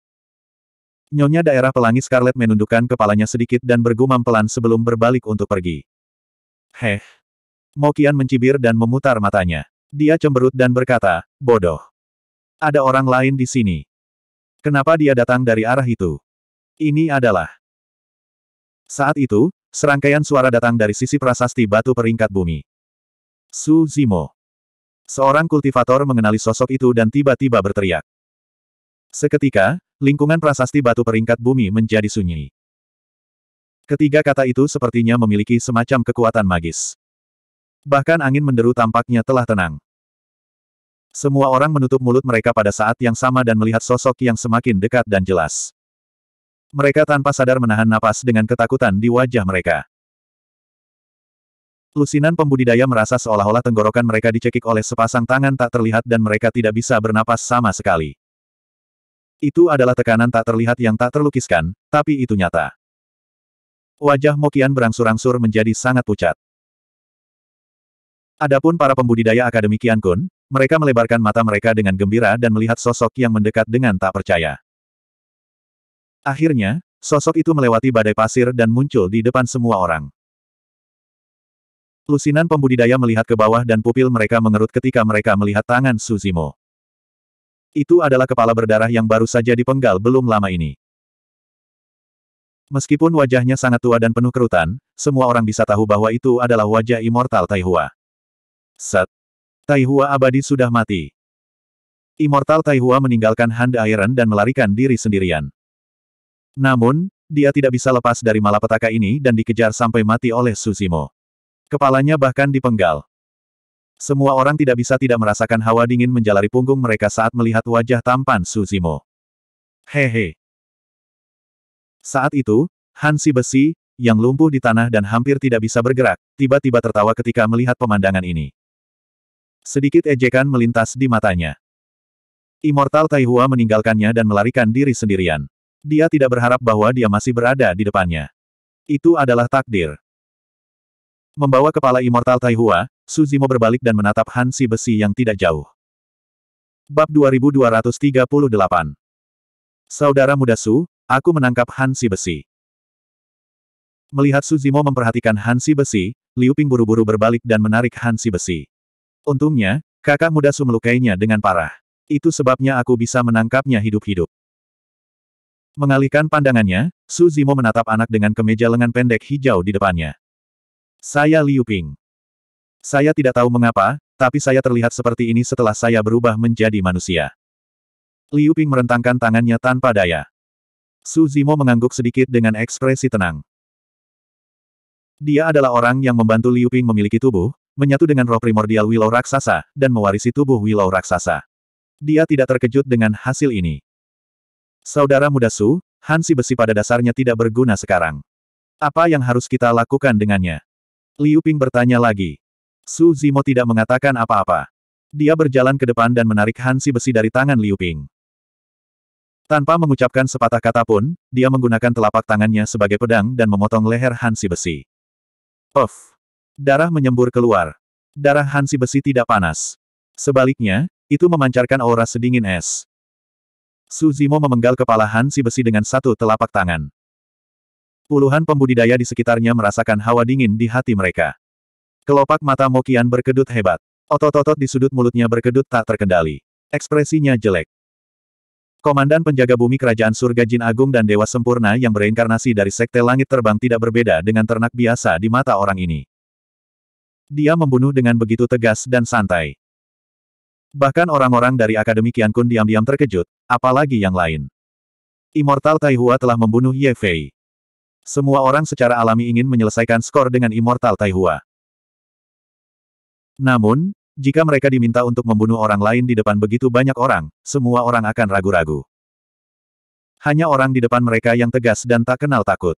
Speaker 1: Nyonya daerah pelangi Scarlet menundukkan kepalanya sedikit dan bergumam pelan sebelum berbalik untuk pergi. Heh. Mokian mencibir dan memutar matanya. Dia cemberut dan berkata, bodoh. Ada orang lain di sini. Kenapa dia datang dari arah itu? Ini adalah saat itu, serangkaian suara datang dari sisi prasasti batu peringkat bumi. Su Zimo. Seorang kultivator mengenali sosok itu dan tiba-tiba berteriak. Seketika, lingkungan prasasti batu peringkat bumi menjadi sunyi. Ketiga kata itu sepertinya memiliki semacam kekuatan magis. Bahkan angin menderu tampaknya telah tenang. Semua orang menutup mulut mereka pada saat yang sama dan melihat sosok yang semakin dekat dan jelas. Mereka tanpa sadar menahan napas dengan ketakutan di wajah mereka. Lusinan pembudidaya merasa seolah-olah tenggorokan mereka dicekik oleh sepasang tangan tak terlihat dan mereka tidak bisa bernapas sama sekali. Itu adalah tekanan tak terlihat yang tak terlukiskan, tapi itu nyata. Wajah Mokian berangsur-angsur menjadi sangat pucat. Adapun para pembudidaya Akademi Kun, mereka melebarkan mata mereka dengan gembira dan melihat sosok yang mendekat dengan tak percaya. Akhirnya, sosok itu melewati badai pasir dan muncul di depan semua orang. Lusinan pembudidaya melihat ke bawah dan pupil mereka mengerut ketika mereka melihat tangan Suzimo. Itu adalah kepala berdarah yang baru saja dipenggal belum lama ini. Meskipun wajahnya sangat tua dan penuh kerutan, semua orang bisa tahu bahwa itu adalah wajah Immortal Taihua. Set. Taihua abadi sudah mati. Immortal Taihua meninggalkan Hand Iron dan melarikan diri sendirian. Namun, dia tidak bisa lepas dari malapetaka ini dan dikejar sampai mati oleh Susimo. Kepalanya bahkan dipenggal. Semua orang tidak bisa tidak merasakan hawa dingin menjalari punggung mereka saat melihat wajah tampan Susimo. Hehe. Saat itu, Hansi Besi, yang lumpuh di tanah dan hampir tidak bisa bergerak, tiba-tiba tertawa ketika melihat pemandangan ini. Sedikit ejekan melintas di matanya. Immortal Taihua meninggalkannya dan melarikan diri sendirian. Dia tidak berharap bahwa dia masih berada di depannya. Itu adalah takdir. Membawa kepala Immortal Taihua, Suzimo berbalik dan menatap Hansi besi yang tidak jauh. Bab 2238 Saudara muda Su, aku menangkap Hansi besi. Melihat Suzimo memperhatikan Hansi besi, Liu Ping buru-buru berbalik dan menarik Hansi besi. Untungnya, kakak muda Su melukainya dengan parah. Itu sebabnya aku bisa menangkapnya hidup-hidup. Mengalihkan pandangannya, Su Zimo menatap anak dengan kemeja lengan pendek hijau di depannya. Saya Liu Ping. Saya tidak tahu mengapa, tapi saya terlihat seperti ini setelah saya berubah menjadi manusia. Liu Ping merentangkan tangannya tanpa daya. Su Zimo mengangguk sedikit dengan ekspresi tenang. Dia adalah orang yang membantu Liu Ping memiliki tubuh, menyatu dengan roh primordial Willow Raksasa, dan mewarisi tubuh Willow Raksasa. Dia tidak terkejut dengan hasil ini. Saudara muda Su, Hansi besi pada dasarnya tidak berguna sekarang. Apa yang harus kita lakukan dengannya? Liu Ping bertanya lagi. Su Zimo tidak mengatakan apa-apa. Dia berjalan ke depan dan menarik Hansi besi dari tangan Liu Ping. Tanpa mengucapkan sepatah kata pun, dia menggunakan telapak tangannya sebagai pedang dan memotong leher Hansi besi. Puff! Darah menyembur keluar. Darah Hansi besi tidak panas. Sebaliknya, itu memancarkan aura sedingin es. Su Zimo memenggal kepala Han Si Besi dengan satu telapak tangan. Puluhan pembudidaya di sekitarnya merasakan hawa dingin di hati mereka. Kelopak mata Mokian berkedut hebat. Otot-otot di sudut mulutnya berkedut tak terkendali. Ekspresinya jelek. Komandan penjaga bumi kerajaan surga Jin Agung dan Dewa Sempurna yang bereinkarnasi dari Sekte Langit Terbang tidak berbeda dengan ternak biasa di mata orang ini. Dia membunuh dengan begitu tegas dan santai. Bahkan orang-orang dari Akademi Kian Kun diam-diam terkejut, Apalagi yang lain. Immortal Taihua telah membunuh Ye Fei. Semua orang secara alami ingin menyelesaikan skor dengan Immortal Taihua. Namun, jika mereka diminta untuk membunuh orang lain di depan begitu banyak orang, semua orang akan ragu-ragu. Hanya orang di depan mereka yang tegas dan tak kenal takut.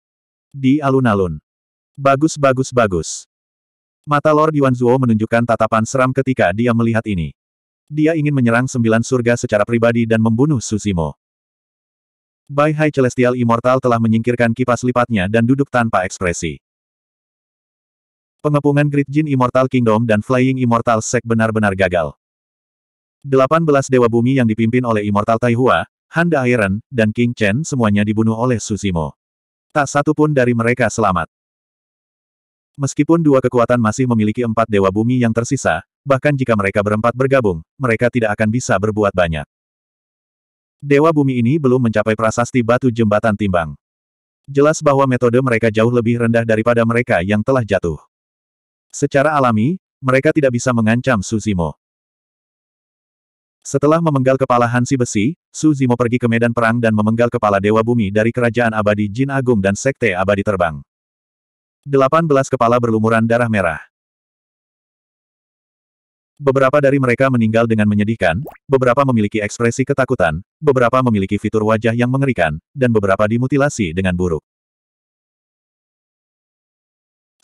Speaker 1: Di alun-alun. Bagus bagus bagus. Mata Lord Yuan Zuo menunjukkan tatapan seram ketika dia melihat ini. Dia ingin menyerang sembilan surga secara pribadi dan membunuh Susimo. Bai Hai Celestial Immortal telah menyingkirkan kipas lipatnya dan duduk tanpa ekspresi. Pengepungan Great Jin Immortal Kingdom dan Flying Immortal Sek benar-benar gagal. 18 Dewa Bumi yang dipimpin oleh Immortal Taihua, Handa Iron, dan King Chen semuanya dibunuh oleh Susimo. Tak satu pun dari mereka selamat. Meskipun dua kekuatan masih memiliki empat Dewa Bumi yang tersisa, bahkan jika mereka berempat bergabung, mereka tidak akan bisa berbuat banyak. Dewa bumi ini belum mencapai prasasti batu jembatan timbang. Jelas bahwa metode mereka jauh lebih rendah daripada mereka yang telah jatuh. Secara alami, mereka tidak bisa mengancam Suzimo. Setelah memenggal kepala Hansi Besi, Suzimo pergi ke medan perang dan memenggal kepala Dewa Bumi dari Kerajaan Abadi Jin Agung dan Sekte Abadi Terbang. 18 kepala berlumuran darah merah. Beberapa dari mereka meninggal dengan menyedihkan, beberapa memiliki ekspresi ketakutan, beberapa memiliki fitur wajah yang mengerikan, dan beberapa dimutilasi dengan buruk.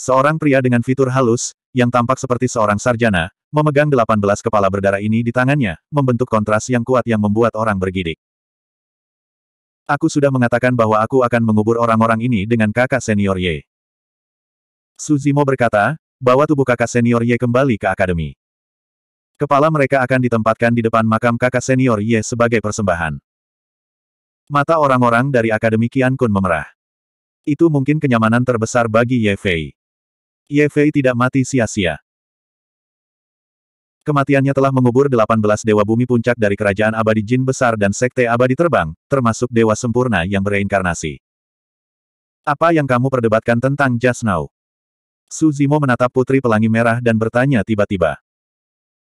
Speaker 1: Seorang pria dengan fitur halus, yang tampak seperti seorang sarjana, memegang 18 kepala berdarah ini di tangannya, membentuk kontras yang kuat yang membuat orang bergidik. Aku sudah mengatakan bahwa aku akan mengubur orang-orang ini dengan kakak senior Ye. Suzimo berkata, bahwa tubuh kakak senior Ye kembali ke akademi. Kepala mereka akan ditempatkan di depan makam kakak senior Ye sebagai persembahan. Mata orang-orang dari Akademi Kian Kun memerah. Itu mungkin kenyamanan terbesar bagi Ye Fei. Ye Fei tidak mati sia-sia. Kematiannya telah mengubur 18 dewa bumi puncak dari kerajaan abadi jin besar dan sekte abadi terbang, termasuk dewa sempurna yang bereinkarnasi. Apa yang kamu perdebatkan tentang Just Now? Suzimo menatap putri pelangi merah dan bertanya tiba-tiba.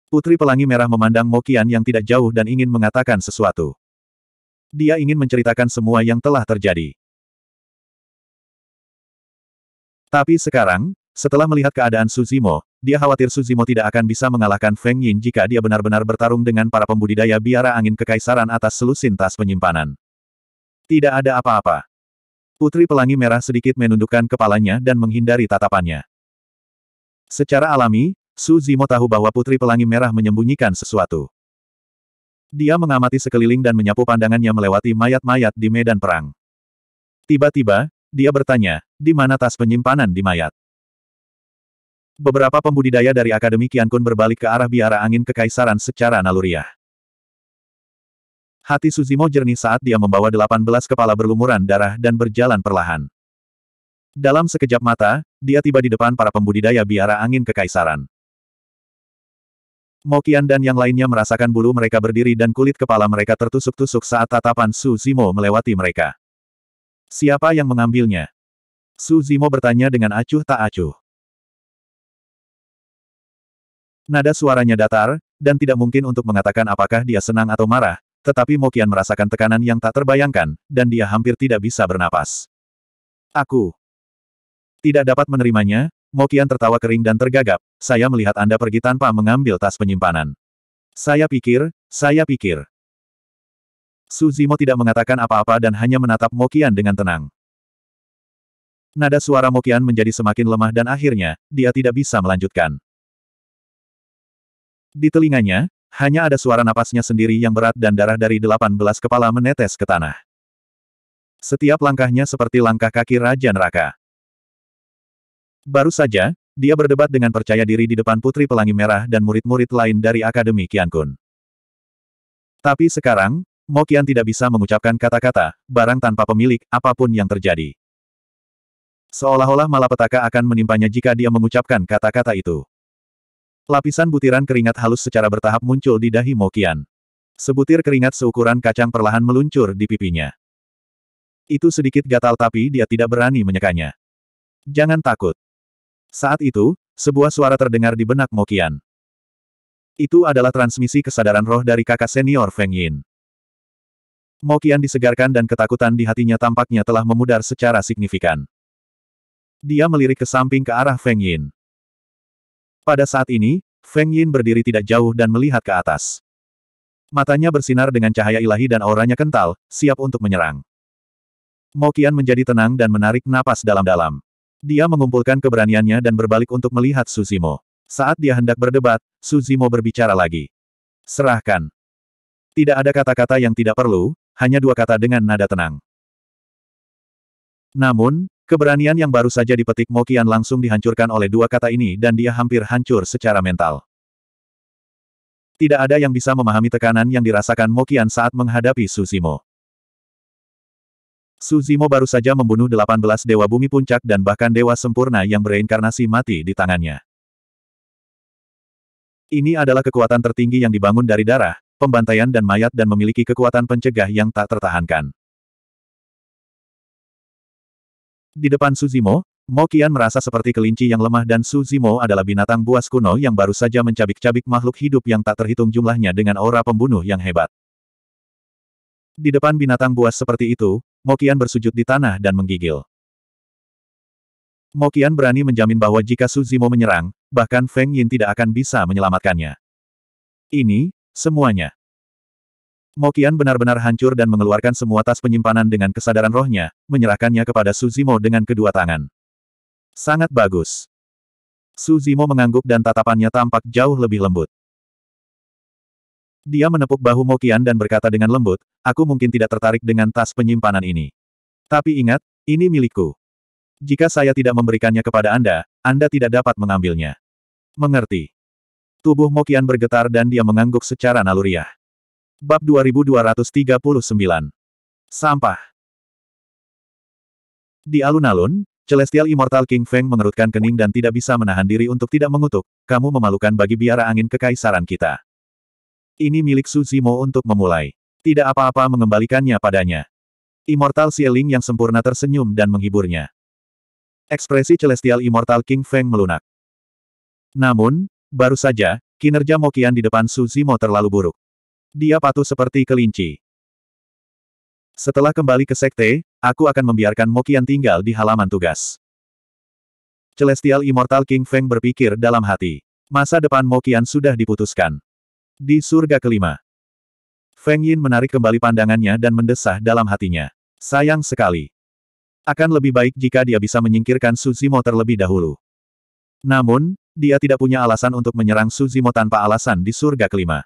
Speaker 1: Putri Pelangi Merah memandang Mokian yang tidak jauh dan ingin mengatakan sesuatu. Dia ingin menceritakan semua yang telah terjadi. Tapi sekarang, setelah melihat keadaan Suzimo, dia khawatir Suzimo tidak akan bisa mengalahkan Feng Yin jika dia benar-benar bertarung dengan para pembudidaya biara angin kekaisaran atas selusin tas penyimpanan. Tidak ada apa-apa. Putri Pelangi Merah sedikit menundukkan kepalanya dan menghindari tatapannya. Secara alami, Su Zimo tahu bahwa Putri Pelangi Merah menyembunyikan sesuatu. Dia mengamati sekeliling dan menyapu pandangannya melewati mayat-mayat di medan perang. Tiba-tiba, dia bertanya, di mana tas penyimpanan di mayat? Beberapa pembudidaya dari Akademi Kiankun berbalik ke arah biara angin kekaisaran secara naluriah. Hati Suzimo jernih saat dia membawa 18 kepala berlumuran darah dan berjalan perlahan. Dalam sekejap mata, dia tiba di depan para pembudidaya biara angin kekaisaran. Mokian dan yang lainnya merasakan bulu mereka berdiri dan kulit kepala mereka tertusuk-tusuk saat tatapan Su Zimo melewati mereka. Siapa yang mengambilnya? Su Zimo bertanya dengan acuh tak acuh. Nada suaranya datar, dan tidak mungkin untuk mengatakan apakah dia senang atau marah, tetapi Mokian merasakan tekanan yang tak terbayangkan, dan dia hampir tidak bisa bernapas. Aku tidak dapat menerimanya, Mokian tertawa kering dan tergagap, saya melihat Anda pergi tanpa mengambil tas penyimpanan. Saya pikir, saya pikir. Suzimo tidak mengatakan apa-apa dan hanya menatap Mokian dengan tenang. Nada suara Mokian menjadi semakin lemah dan akhirnya, dia tidak bisa melanjutkan. Di telinganya, hanya ada suara napasnya sendiri yang berat dan darah dari delapan belas kepala menetes ke tanah. Setiap langkahnya seperti langkah kaki Raja Neraka. Baru saja, dia berdebat dengan percaya diri di depan Putri Pelangi Merah dan murid-murid lain dari Akademi Kiankun. Tapi sekarang, Mokian tidak bisa mengucapkan kata-kata, barang tanpa pemilik, apapun yang terjadi. Seolah-olah malapetaka akan menimpanya jika dia mengucapkan kata-kata itu. Lapisan butiran keringat halus secara bertahap muncul di dahi Mokian. Sebutir keringat seukuran kacang perlahan meluncur di pipinya. Itu sedikit gatal tapi dia tidak berani menyekanya. Jangan takut. Saat itu, sebuah suara terdengar di benak Mokian. Itu adalah transmisi kesadaran roh dari kakak senior Feng Yin. Mokian disegarkan dan ketakutan di hatinya tampaknya telah memudar secara signifikan. Dia melirik ke samping ke arah Feng Yin. Pada saat ini, Feng Yin berdiri tidak jauh dan melihat ke atas. Matanya bersinar dengan cahaya ilahi dan auranya kental, siap untuk menyerang. Mokian menjadi tenang dan menarik napas dalam-dalam. Dia mengumpulkan keberaniannya dan berbalik untuk melihat Suzimo. Saat dia hendak berdebat, Suzimo berbicara lagi. Serahkan. Tidak ada kata-kata yang tidak perlu, hanya dua kata dengan nada tenang. Namun, keberanian yang baru saja dipetik Mokian langsung dihancurkan oleh dua kata ini dan dia hampir hancur secara mental. Tidak ada yang bisa memahami tekanan yang dirasakan Mokian saat menghadapi Susimo. Suzimo baru saja membunuh 18 dewa bumi puncak dan bahkan dewa sempurna yang bereinkarnasi mati di tangannya. Ini adalah kekuatan tertinggi yang dibangun dari darah, pembantaian dan mayat dan memiliki kekuatan pencegah yang tak tertahankan. Di depan Suzimo, Mokian merasa seperti kelinci yang lemah dan Suzimo adalah binatang buas kuno yang baru saja mencabik-cabik makhluk hidup yang tak terhitung jumlahnya dengan aura pembunuh yang hebat. Di depan binatang buas seperti itu, Mokian bersujud di tanah dan menggigil. Mokian berani menjamin bahwa jika Suzimo menyerang, bahkan Feng Yin tidak akan bisa menyelamatkannya. Ini, semuanya. Mokian benar-benar hancur dan mengeluarkan semua tas penyimpanan dengan kesadaran rohnya, menyerahkannya kepada Suzimo dengan kedua tangan. Sangat bagus. Suzimo mengangguk dan tatapannya tampak jauh lebih lembut. Dia menepuk bahu Mokian dan berkata dengan lembut, aku mungkin tidak tertarik dengan tas penyimpanan ini. Tapi ingat, ini milikku. Jika saya tidak memberikannya kepada Anda, Anda tidak dapat mengambilnya. Mengerti. Tubuh Mokian bergetar dan dia mengangguk secara naluriah. Bab 2239 Sampah Di alun-alun, Celestial Immortal King Feng mengerutkan kening dan tidak bisa menahan diri untuk tidak mengutuk, kamu memalukan bagi biara angin kekaisaran kita. Ini milik Su Zimo untuk memulai. Tidak apa-apa mengembalikannya padanya. Immortal Sieling yang sempurna tersenyum dan menghiburnya. Ekspresi Celestial Immortal King Feng melunak. Namun, baru saja, kinerja Mokian di depan Su Zimo terlalu buruk. Dia patuh seperti kelinci. Setelah kembali ke sekte, aku akan membiarkan Mokian tinggal di halaman tugas. Celestial Immortal King Feng berpikir dalam hati. Masa depan Mokian sudah diputuskan. Di surga kelima. Feng Yin menarik kembali pandangannya dan mendesah dalam hatinya. Sayang sekali. Akan lebih baik jika dia bisa menyingkirkan Suzimo terlebih dahulu. Namun, dia tidak punya alasan untuk menyerang Suzimo tanpa alasan di surga kelima.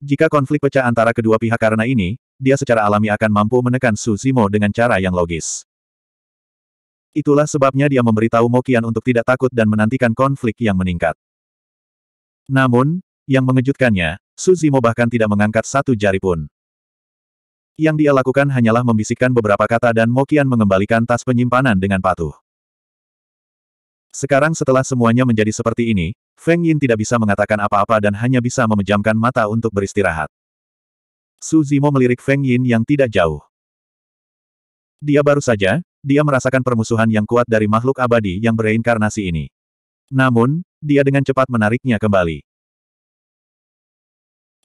Speaker 1: Jika konflik pecah antara kedua pihak karena ini, dia secara alami akan mampu menekan Suzimo dengan cara yang logis. Itulah sebabnya dia memberitahu Mokian untuk tidak takut dan menantikan konflik yang meningkat. Namun, yang mengejutkannya, Suzimo bahkan tidak mengangkat satu jari pun. Yang dia lakukan hanyalah membisikkan beberapa kata dan Mokian mengembalikan tas penyimpanan dengan patuh. Sekarang setelah semuanya menjadi seperti ini, Feng Yin tidak bisa mengatakan apa-apa dan hanya bisa memejamkan mata untuk beristirahat. Suzimo melirik Feng Yin yang tidak jauh. Dia baru saja, dia merasakan permusuhan yang kuat dari makhluk abadi yang bereinkarnasi ini. Namun, dia dengan cepat menariknya kembali.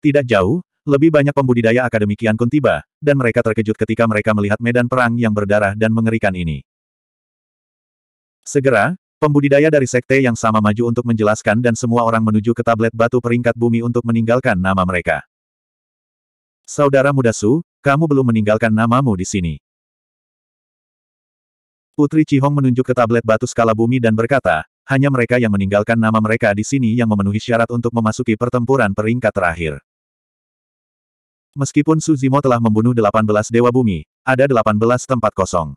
Speaker 1: Tidak jauh, lebih banyak pembudidaya akademik Yan Kun tiba, dan mereka terkejut ketika mereka melihat medan perang yang berdarah dan mengerikan ini. Segera, pembudidaya dari sekte yang sama maju untuk menjelaskan dan semua orang menuju ke tablet batu peringkat bumi untuk meninggalkan nama mereka. Saudara muda Su, kamu belum meninggalkan namamu di sini. Putri Cihong menunjuk ke tablet batu skala bumi dan berkata, hanya mereka yang meninggalkan nama mereka di sini yang memenuhi syarat untuk memasuki pertempuran peringkat terakhir. Meskipun Suzimo telah membunuh 18 Dewa Bumi, ada 18 tempat kosong.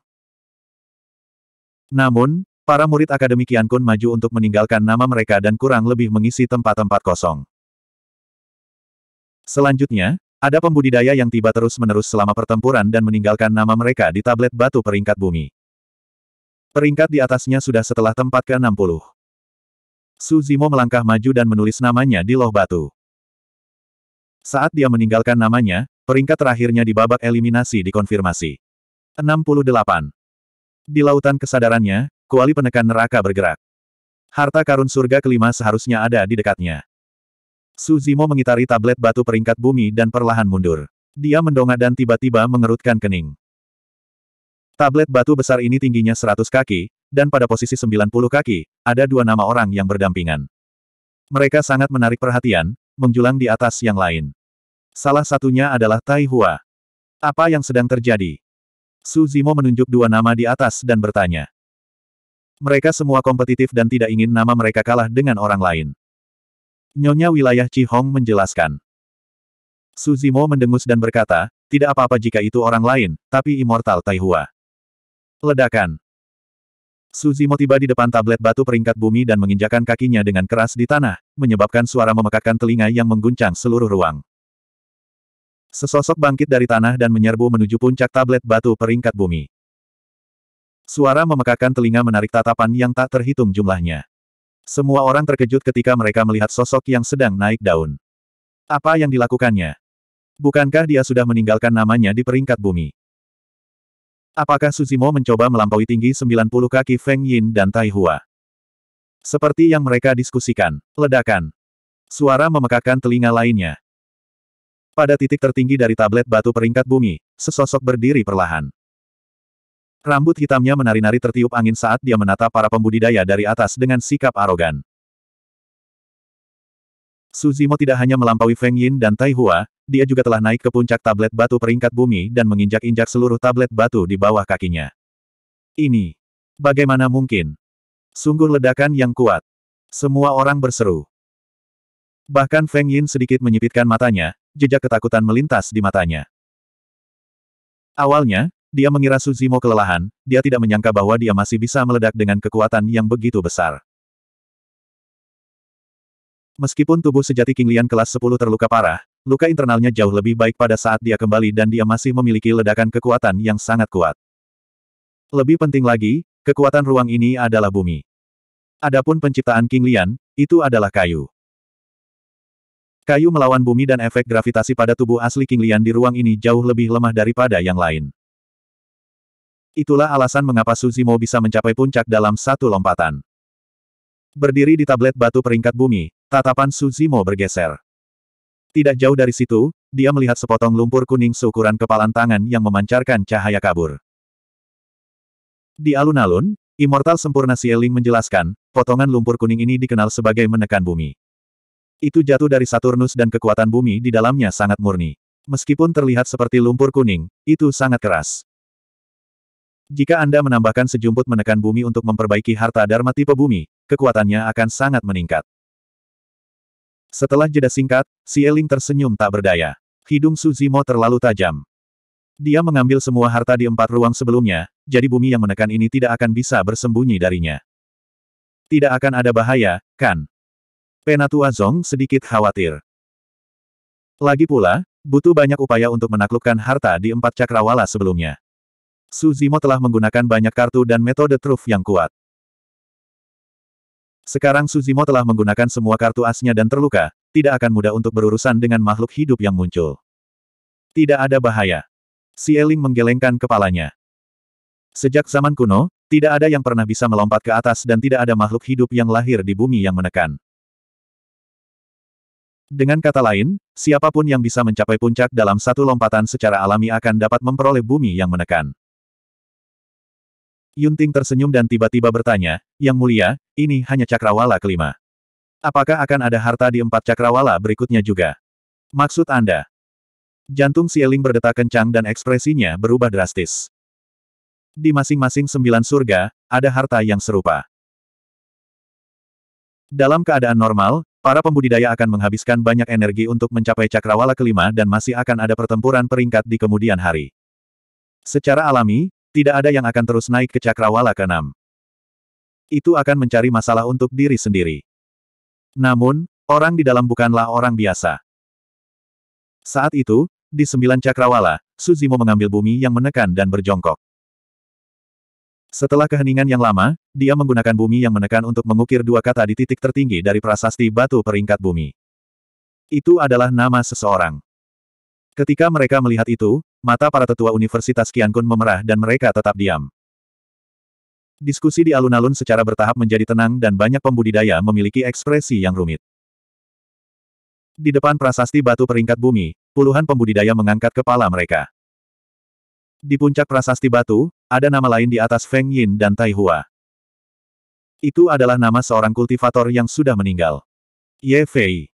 Speaker 1: Namun, para murid Akademi Kiankun maju untuk meninggalkan nama mereka dan kurang lebih mengisi tempat-tempat kosong. Selanjutnya, ada pembudidaya yang tiba terus-menerus selama pertempuran dan meninggalkan nama mereka di tablet batu peringkat bumi. Peringkat di atasnya sudah setelah tempat ke-60. Suzimo melangkah maju dan menulis namanya di loh batu. Saat dia meninggalkan namanya, peringkat terakhirnya di babak eliminasi dikonfirmasi. 68. Di lautan kesadarannya, kuali penekan neraka bergerak. Harta karun surga kelima seharusnya ada di dekatnya. Suzimo mengitari tablet batu peringkat bumi dan perlahan mundur. Dia mendongak dan tiba-tiba mengerutkan kening. Tablet batu besar ini tingginya 100 kaki, dan pada posisi 90 kaki, ada dua nama orang yang berdampingan. Mereka sangat menarik perhatian, menjulang di atas yang lain. Salah satunya adalah Tai Hua. Apa yang sedang terjadi? Su Zimo menunjuk dua nama di atas dan bertanya. Mereka semua kompetitif dan tidak ingin nama mereka kalah dengan orang lain. Nyonya wilayah Cihong menjelaskan. Su Zimo mendengus dan berkata, tidak apa-apa jika itu orang lain, tapi immortal Taihua. Ledakan. Suzimo tiba di depan tablet batu peringkat bumi dan menginjakan kakinya dengan keras di tanah, menyebabkan suara memekakkan telinga yang mengguncang seluruh ruang. Sesosok bangkit dari tanah dan menyerbu menuju puncak tablet batu peringkat bumi. Suara memekakkan telinga menarik tatapan yang tak terhitung jumlahnya. Semua orang terkejut ketika mereka melihat sosok yang sedang naik daun. Apa yang dilakukannya? Bukankah dia sudah meninggalkan namanya di peringkat bumi? Apakah Suzimo mencoba melampaui tinggi 90 kaki Feng Yin dan Tai Hua? Seperti yang mereka diskusikan, ledakan. Suara memekakan telinga lainnya. Pada titik tertinggi dari tablet batu peringkat bumi, sesosok berdiri perlahan. Rambut hitamnya menari-nari tertiup angin saat dia menatap para pembudidaya dari atas dengan sikap arogan. Suzimo tidak hanya melampaui Feng Yin dan Tai Hua, dia juga telah naik ke puncak tablet batu peringkat bumi dan menginjak-injak seluruh tablet batu di bawah kakinya. Ini. Bagaimana mungkin? Sungguh ledakan yang kuat. Semua orang berseru. Bahkan Feng Yin sedikit menyipitkan matanya, jejak ketakutan melintas di matanya. Awalnya, dia mengira Suzimo kelelahan, dia tidak menyangka bahwa dia masih bisa meledak dengan kekuatan yang begitu besar. Meskipun tubuh sejati King Lian kelas 10 terluka parah, Luka internalnya jauh lebih baik pada saat dia kembali dan dia masih memiliki ledakan kekuatan yang sangat kuat. Lebih penting lagi, kekuatan ruang ini adalah bumi. Adapun penciptaan King Lian, itu adalah kayu. Kayu melawan bumi dan efek gravitasi pada tubuh asli King Lian di ruang ini jauh lebih lemah daripada yang lain. Itulah alasan mengapa Suzimo bisa mencapai puncak dalam satu lompatan. Berdiri di tablet batu peringkat bumi, tatapan Suzimo bergeser. Tidak jauh dari situ, dia melihat sepotong lumpur kuning seukuran kepalan tangan yang memancarkan cahaya kabur. Di alun-alun, Immortal Sempurna Sieling menjelaskan, potongan lumpur kuning ini dikenal sebagai menekan bumi. Itu jatuh dari Saturnus dan kekuatan bumi di dalamnya sangat murni. Meskipun terlihat seperti lumpur kuning, itu sangat keras. Jika Anda menambahkan sejumput menekan bumi untuk memperbaiki harta Dharma tipe bumi, kekuatannya akan sangat meningkat. Setelah jeda singkat, si Eling tersenyum tak berdaya. Hidung Suzimo terlalu tajam. Dia mengambil semua harta di empat ruang sebelumnya, jadi bumi yang menekan ini tidak akan bisa bersembunyi darinya. Tidak akan ada bahaya, kan? Penatua Zong sedikit khawatir. Lagi pula, butuh banyak upaya untuk menaklukkan harta di empat cakrawala sebelumnya. Suzimo telah menggunakan banyak kartu dan metode truf yang kuat. Sekarang Suzimo telah menggunakan semua kartu asnya dan terluka, tidak akan mudah untuk berurusan dengan makhluk hidup yang muncul. Tidak ada bahaya. Si Eling menggelengkan kepalanya. Sejak zaman kuno, tidak ada yang pernah bisa melompat ke atas dan tidak ada makhluk hidup yang lahir di bumi yang menekan. Dengan kata lain, siapapun yang bisa mencapai puncak dalam satu lompatan secara alami akan dapat memperoleh bumi yang menekan. Yunting tersenyum dan tiba-tiba bertanya, Yang mulia, ini hanya cakrawala kelima. Apakah akan ada harta di empat cakrawala berikutnya juga? Maksud Anda? Jantung Sieling berdetak kencang dan ekspresinya berubah drastis. Di masing-masing sembilan surga, ada harta yang serupa. Dalam keadaan normal, para pembudidaya akan menghabiskan banyak energi untuk mencapai cakrawala kelima dan masih akan ada pertempuran peringkat di kemudian hari. Secara alami, tidak ada yang akan terus naik ke cakrawala ke Itu akan mencari masalah untuk diri sendiri. Namun, orang di dalam bukanlah orang biasa. Saat itu, di sembilan cakrawala, Suzimo mengambil bumi yang menekan dan berjongkok. Setelah keheningan yang lama, dia menggunakan bumi yang menekan untuk mengukir dua kata di titik tertinggi dari prasasti batu peringkat bumi. Itu adalah nama seseorang. Ketika mereka melihat itu, mata para tetua Universitas Kiankun memerah dan mereka tetap diam. Diskusi di alun-alun secara bertahap menjadi tenang dan banyak pembudidaya memiliki ekspresi yang rumit. Di depan prasasti batu peringkat bumi, puluhan pembudidaya mengangkat kepala mereka. Di puncak prasasti batu, ada nama lain di atas Feng Yin dan Tai Hua. Itu adalah nama seorang kultivator yang sudah meninggal. Ye Fei.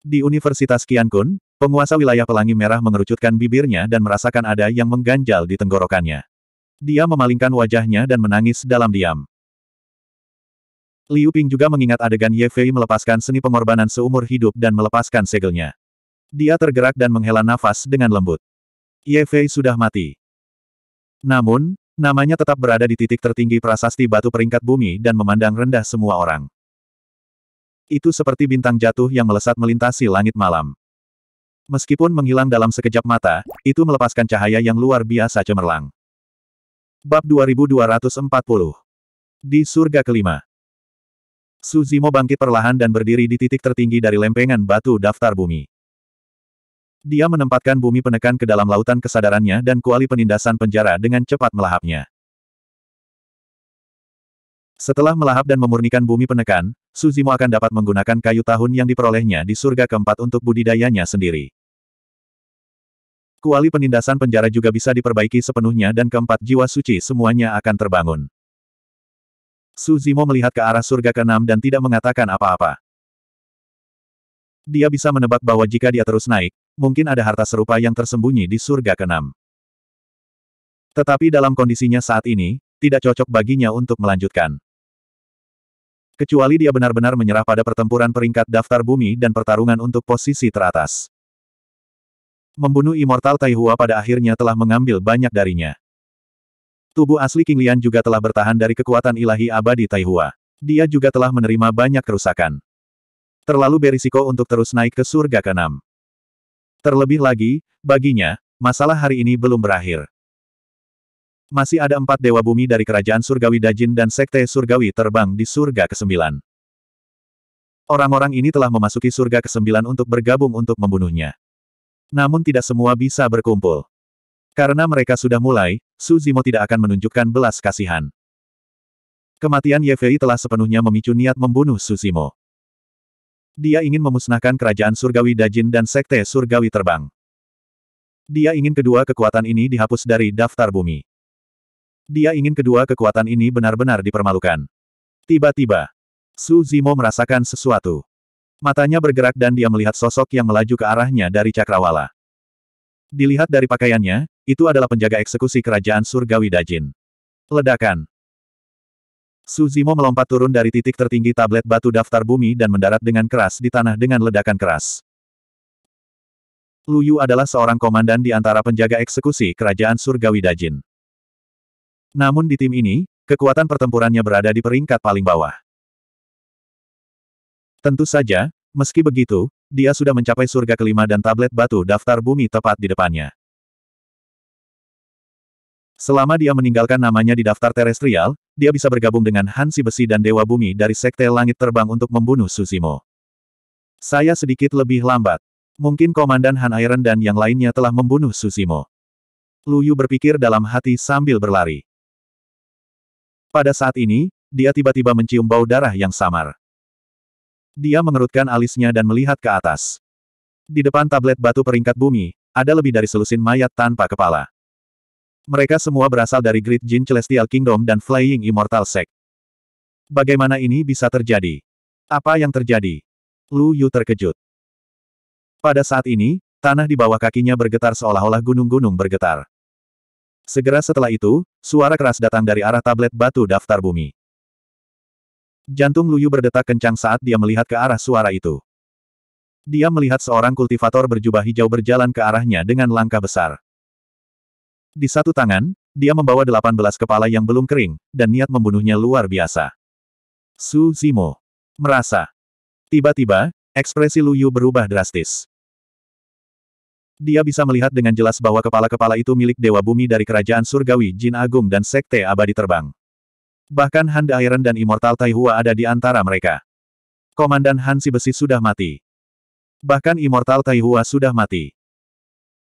Speaker 1: Di Universitas Kiankun, Penguasa wilayah pelangi merah mengerucutkan bibirnya dan merasakan ada yang mengganjal di tenggorokannya. Dia memalingkan wajahnya dan menangis dalam diam. Liu Ping juga mengingat adegan Ye Fei melepaskan seni pengorbanan seumur hidup dan melepaskan segelnya. Dia tergerak dan menghela nafas dengan lembut. Ye Fei sudah mati. Namun, namanya tetap berada di titik tertinggi prasasti batu peringkat bumi dan memandang rendah semua orang. Itu seperti bintang jatuh yang melesat melintasi langit malam. Meskipun menghilang dalam sekejap mata, itu melepaskan cahaya yang luar biasa cemerlang. Bab 2240 Di surga kelima Suzimo bangkit perlahan dan berdiri di titik tertinggi dari lempengan batu daftar bumi. Dia menempatkan bumi penekan ke dalam lautan kesadarannya dan kuali penindasan penjara dengan cepat melahapnya. Setelah melahap dan memurnikan bumi penekan, Suzimo akan dapat menggunakan kayu tahun yang diperolehnya di surga keempat untuk budidayanya sendiri. Kuali penindasan penjara juga bisa diperbaiki sepenuhnya dan keempat jiwa suci semuanya akan terbangun. Suzimo melihat ke arah surga keenam dan tidak mengatakan apa-apa. Dia bisa menebak bahwa jika dia terus naik, mungkin ada harta serupa yang tersembunyi di surga keenam. Tetapi dalam kondisinya saat ini, tidak cocok baginya untuk melanjutkan. Kecuali dia benar-benar menyerah pada pertempuran peringkat daftar bumi dan pertarungan untuk posisi teratas. Membunuh Immortal Taihua pada akhirnya telah mengambil banyak darinya. Tubuh asli King Lian juga telah bertahan dari kekuatan ilahi abadi Taihua. Dia juga telah menerima banyak kerusakan. Terlalu berisiko untuk terus naik ke surga keenam. Terlebih lagi, baginya, masalah hari ini belum berakhir. Masih ada empat dewa bumi dari kerajaan surgawi Dajin dan sekte surgawi terbang di surga kesembilan. Orang-orang ini telah memasuki surga kesembilan untuk bergabung untuk membunuhnya. Namun tidak semua bisa berkumpul. Karena mereka sudah mulai, Suzimo tidak akan menunjukkan belas kasihan. Kematian Ye telah sepenuhnya memicu niat membunuh Suzimo. Dia ingin memusnahkan kerajaan surgawi Dajin dan sekte surgawi terbang. Dia ingin kedua kekuatan ini dihapus dari daftar bumi. Dia ingin kedua kekuatan ini benar-benar dipermalukan. Tiba-tiba, Su Zimo merasakan sesuatu. Matanya bergerak dan dia melihat sosok yang melaju ke arahnya dari cakrawala. Dilihat dari pakaiannya, itu adalah penjaga eksekusi kerajaan surgawi Dajin. Ledakan. Su Zimo melompat turun dari titik tertinggi tablet batu daftar bumi dan mendarat dengan keras di tanah dengan ledakan keras. Lu Yu adalah seorang komandan di antara penjaga eksekusi kerajaan surgawi Dajin. Namun di tim ini, kekuatan pertempurannya berada di peringkat paling bawah. Tentu saja, meski begitu, dia sudah mencapai surga kelima dan tablet batu daftar bumi tepat di depannya. Selama dia meninggalkan namanya di daftar terestrial, dia bisa bergabung dengan Hansi Besi dan Dewa Bumi dari Sekte Langit Terbang untuk membunuh Susimo. Saya sedikit lebih lambat. Mungkin Komandan Han Iron dan yang lainnya telah membunuh Susimo. Luyu berpikir dalam hati sambil berlari. Pada saat ini, dia tiba-tiba mencium bau darah yang samar. Dia mengerutkan alisnya dan melihat ke atas. Di depan tablet batu peringkat bumi, ada lebih dari selusin mayat tanpa kepala. Mereka semua berasal dari Great Jin Celestial Kingdom dan Flying Immortal Sect. Bagaimana ini bisa terjadi? Apa yang terjadi? Lu Yu terkejut. Pada saat ini, tanah di bawah kakinya bergetar seolah-olah gunung-gunung bergetar. Segera setelah itu, suara keras datang dari arah tablet batu daftar bumi. Jantung Luyu berdetak kencang saat dia melihat ke arah suara itu. Dia melihat seorang kultivator berjubah hijau berjalan ke arahnya dengan langkah besar. Di satu tangan, dia membawa 18 kepala yang belum kering, dan niat membunuhnya luar biasa. Su Zimo merasa. Tiba-tiba, ekspresi Luyu berubah drastis. Dia bisa melihat dengan jelas bahwa kepala-kepala itu milik Dewa Bumi dari Kerajaan Surgawi Jin Agung dan Sekte Abadi Terbang. Bahkan Hand Iron dan Immortal Taihua ada di antara mereka. Komandan Han Si Besi sudah mati. Bahkan Immortal Taihua sudah mati.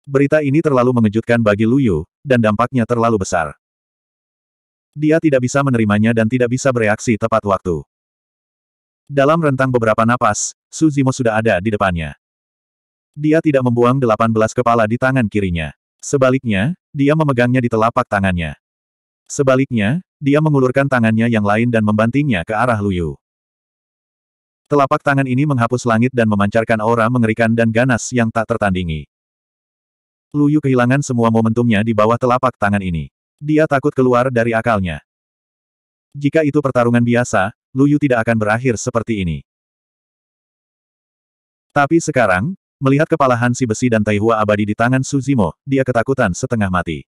Speaker 1: Berita ini terlalu mengejutkan bagi Lu Yu, dan dampaknya terlalu besar. Dia tidak bisa menerimanya dan tidak bisa bereaksi tepat waktu. Dalam rentang beberapa napas, Suzimo sudah ada di depannya dia tidak membuang 18 kepala di tangan kirinya. Sebaliknya, dia memegangnya di telapak tangannya. Sebaliknya, dia mengulurkan tangannya yang lain dan membantingnya ke arah Luyu. Telapak tangan ini menghapus langit dan memancarkan aura mengerikan dan ganas yang tak tertandingi. Luyu kehilangan semua momentumnya di bawah telapak tangan ini. Dia takut keluar dari akalnya. Jika itu pertarungan biasa, Luyu tidak akan berakhir seperti ini. Tapi sekarang, Melihat kepala Hansi besi dan Taihua abadi di tangan Suzimo, dia ketakutan setengah mati.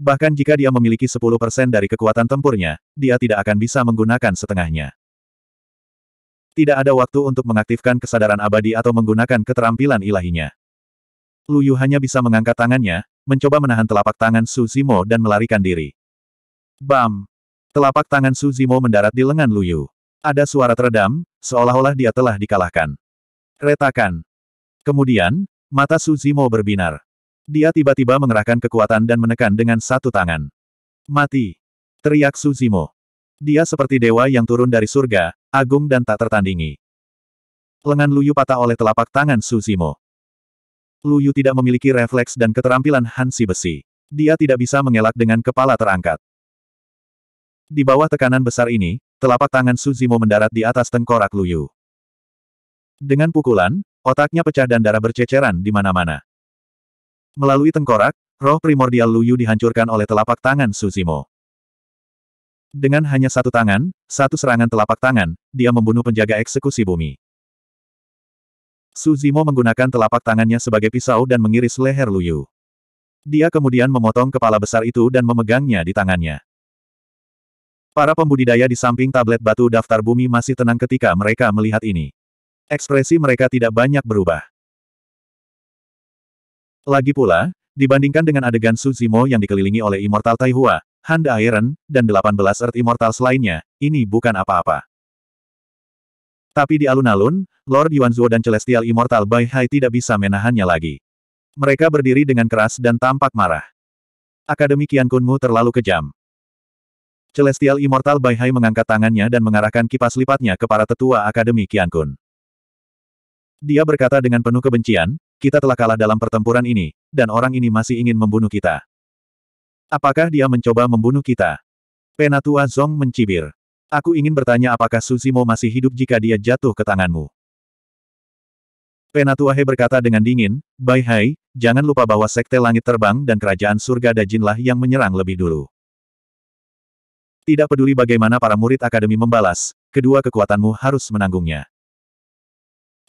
Speaker 1: Bahkan jika dia memiliki 10% dari kekuatan tempurnya, dia tidak akan bisa menggunakan setengahnya. Tidak ada waktu untuk mengaktifkan kesadaran abadi atau menggunakan keterampilan ilahinya. Luyu hanya bisa mengangkat tangannya, mencoba menahan telapak tangan Suzimo dan melarikan diri. Bam! Telapak tangan Suzimo mendarat di lengan Luyu. Ada suara teredam, seolah-olah dia telah dikalahkan. Retakan. Kemudian, mata Suzimo berbinar. Dia tiba-tiba mengerahkan kekuatan dan menekan dengan satu tangan. Mati! Teriak Suzimo. Dia seperti dewa yang turun dari surga, agung dan tak tertandingi. Lengan Luyu patah oleh telapak tangan Suzimo. Luyu tidak memiliki refleks dan keterampilan Hansi besi. Dia tidak bisa mengelak dengan kepala terangkat. Di bawah tekanan besar ini, telapak tangan Suzimo mendarat di atas tengkorak Luyu. Dengan pukulan, otaknya pecah dan darah berceceran di mana-mana. Melalui tengkorak, roh primordial Luyu dihancurkan oleh telapak tangan Suzimo. Dengan hanya satu tangan, satu serangan telapak tangan, dia membunuh penjaga eksekusi bumi. Suzimo menggunakan telapak tangannya sebagai pisau dan mengiris leher Luyu. Dia kemudian memotong kepala besar itu dan memegangnya di tangannya. Para pembudidaya di samping tablet batu daftar bumi masih tenang ketika mereka melihat ini ekspresi mereka tidak banyak berubah. Lagi pula, dibandingkan dengan adegan Su Zimo yang dikelilingi oleh Immortal Taihua, Hand Iron, dan 18 Earth Immortals lainnya, ini bukan apa-apa. Tapi di alun-alun, Lord Yuanzuo dan Celestial Immortal Bai Hai tidak bisa menahannya lagi. Mereka berdiri dengan keras dan tampak marah. Akademi Qian Kunmu terlalu kejam. Celestial Immortal Bai Hai mengangkat tangannya dan mengarahkan kipas lipatnya ke para tetua Akademi Qian Kun. Dia berkata dengan penuh kebencian, kita telah kalah dalam pertempuran ini, dan orang ini masih ingin membunuh kita. Apakah dia mencoba membunuh kita? Penatua Zong mencibir. Aku ingin bertanya apakah Suzimo masih hidup jika dia jatuh ke tanganmu. Penatua He berkata dengan dingin, Bai Hai, jangan lupa bahwa Sekte Langit Terbang dan Kerajaan Surga Dajinlah yang menyerang lebih dulu. Tidak peduli bagaimana para murid akademi membalas, kedua kekuatanmu harus menanggungnya.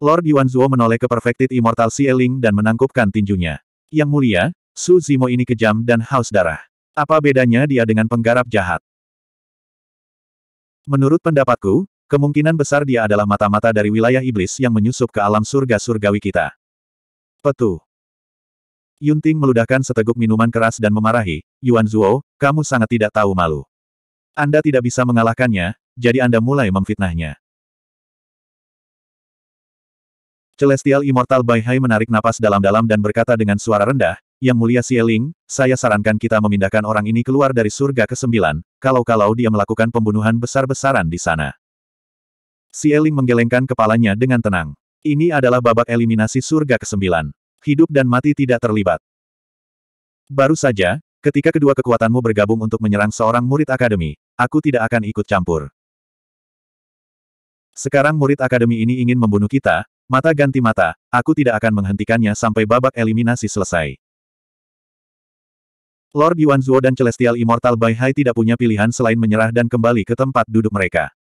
Speaker 1: Lord Yuan Yuanzuo menoleh ke Perfected Immortal Sieling dan menangkupkan tinjunya. Yang mulia, Su Zimo ini kejam dan haus darah. Apa bedanya dia dengan penggarap jahat? Menurut pendapatku, kemungkinan besar dia adalah mata-mata dari wilayah iblis yang menyusup ke alam surga-surgawi kita. Petu. Yunting meludahkan seteguk minuman keras dan memarahi, Yuan Zuo, kamu sangat tidak tahu malu. Anda tidak bisa mengalahkannya, jadi Anda mulai memfitnahnya. Celestial Immortal Bai Hai menarik napas dalam-dalam dan berkata dengan suara rendah, Yang Mulia Xieling, saya sarankan kita memindahkan orang ini keluar dari surga ke-9, kalau-kalau dia melakukan pembunuhan besar-besaran di sana. Xieling menggelengkan kepalanya dengan tenang. Ini adalah babak eliminasi surga ke-9. Hidup dan mati tidak terlibat. Baru saja, ketika kedua kekuatanmu bergabung untuk menyerang seorang murid akademi, aku tidak akan ikut campur. Sekarang murid akademi ini ingin membunuh kita, Mata ganti mata, aku tidak akan menghentikannya sampai babak eliminasi selesai. Lord Yuan Zhuo dan Celestial Immortal Bai Hai tidak punya pilihan selain menyerah dan kembali ke tempat duduk mereka.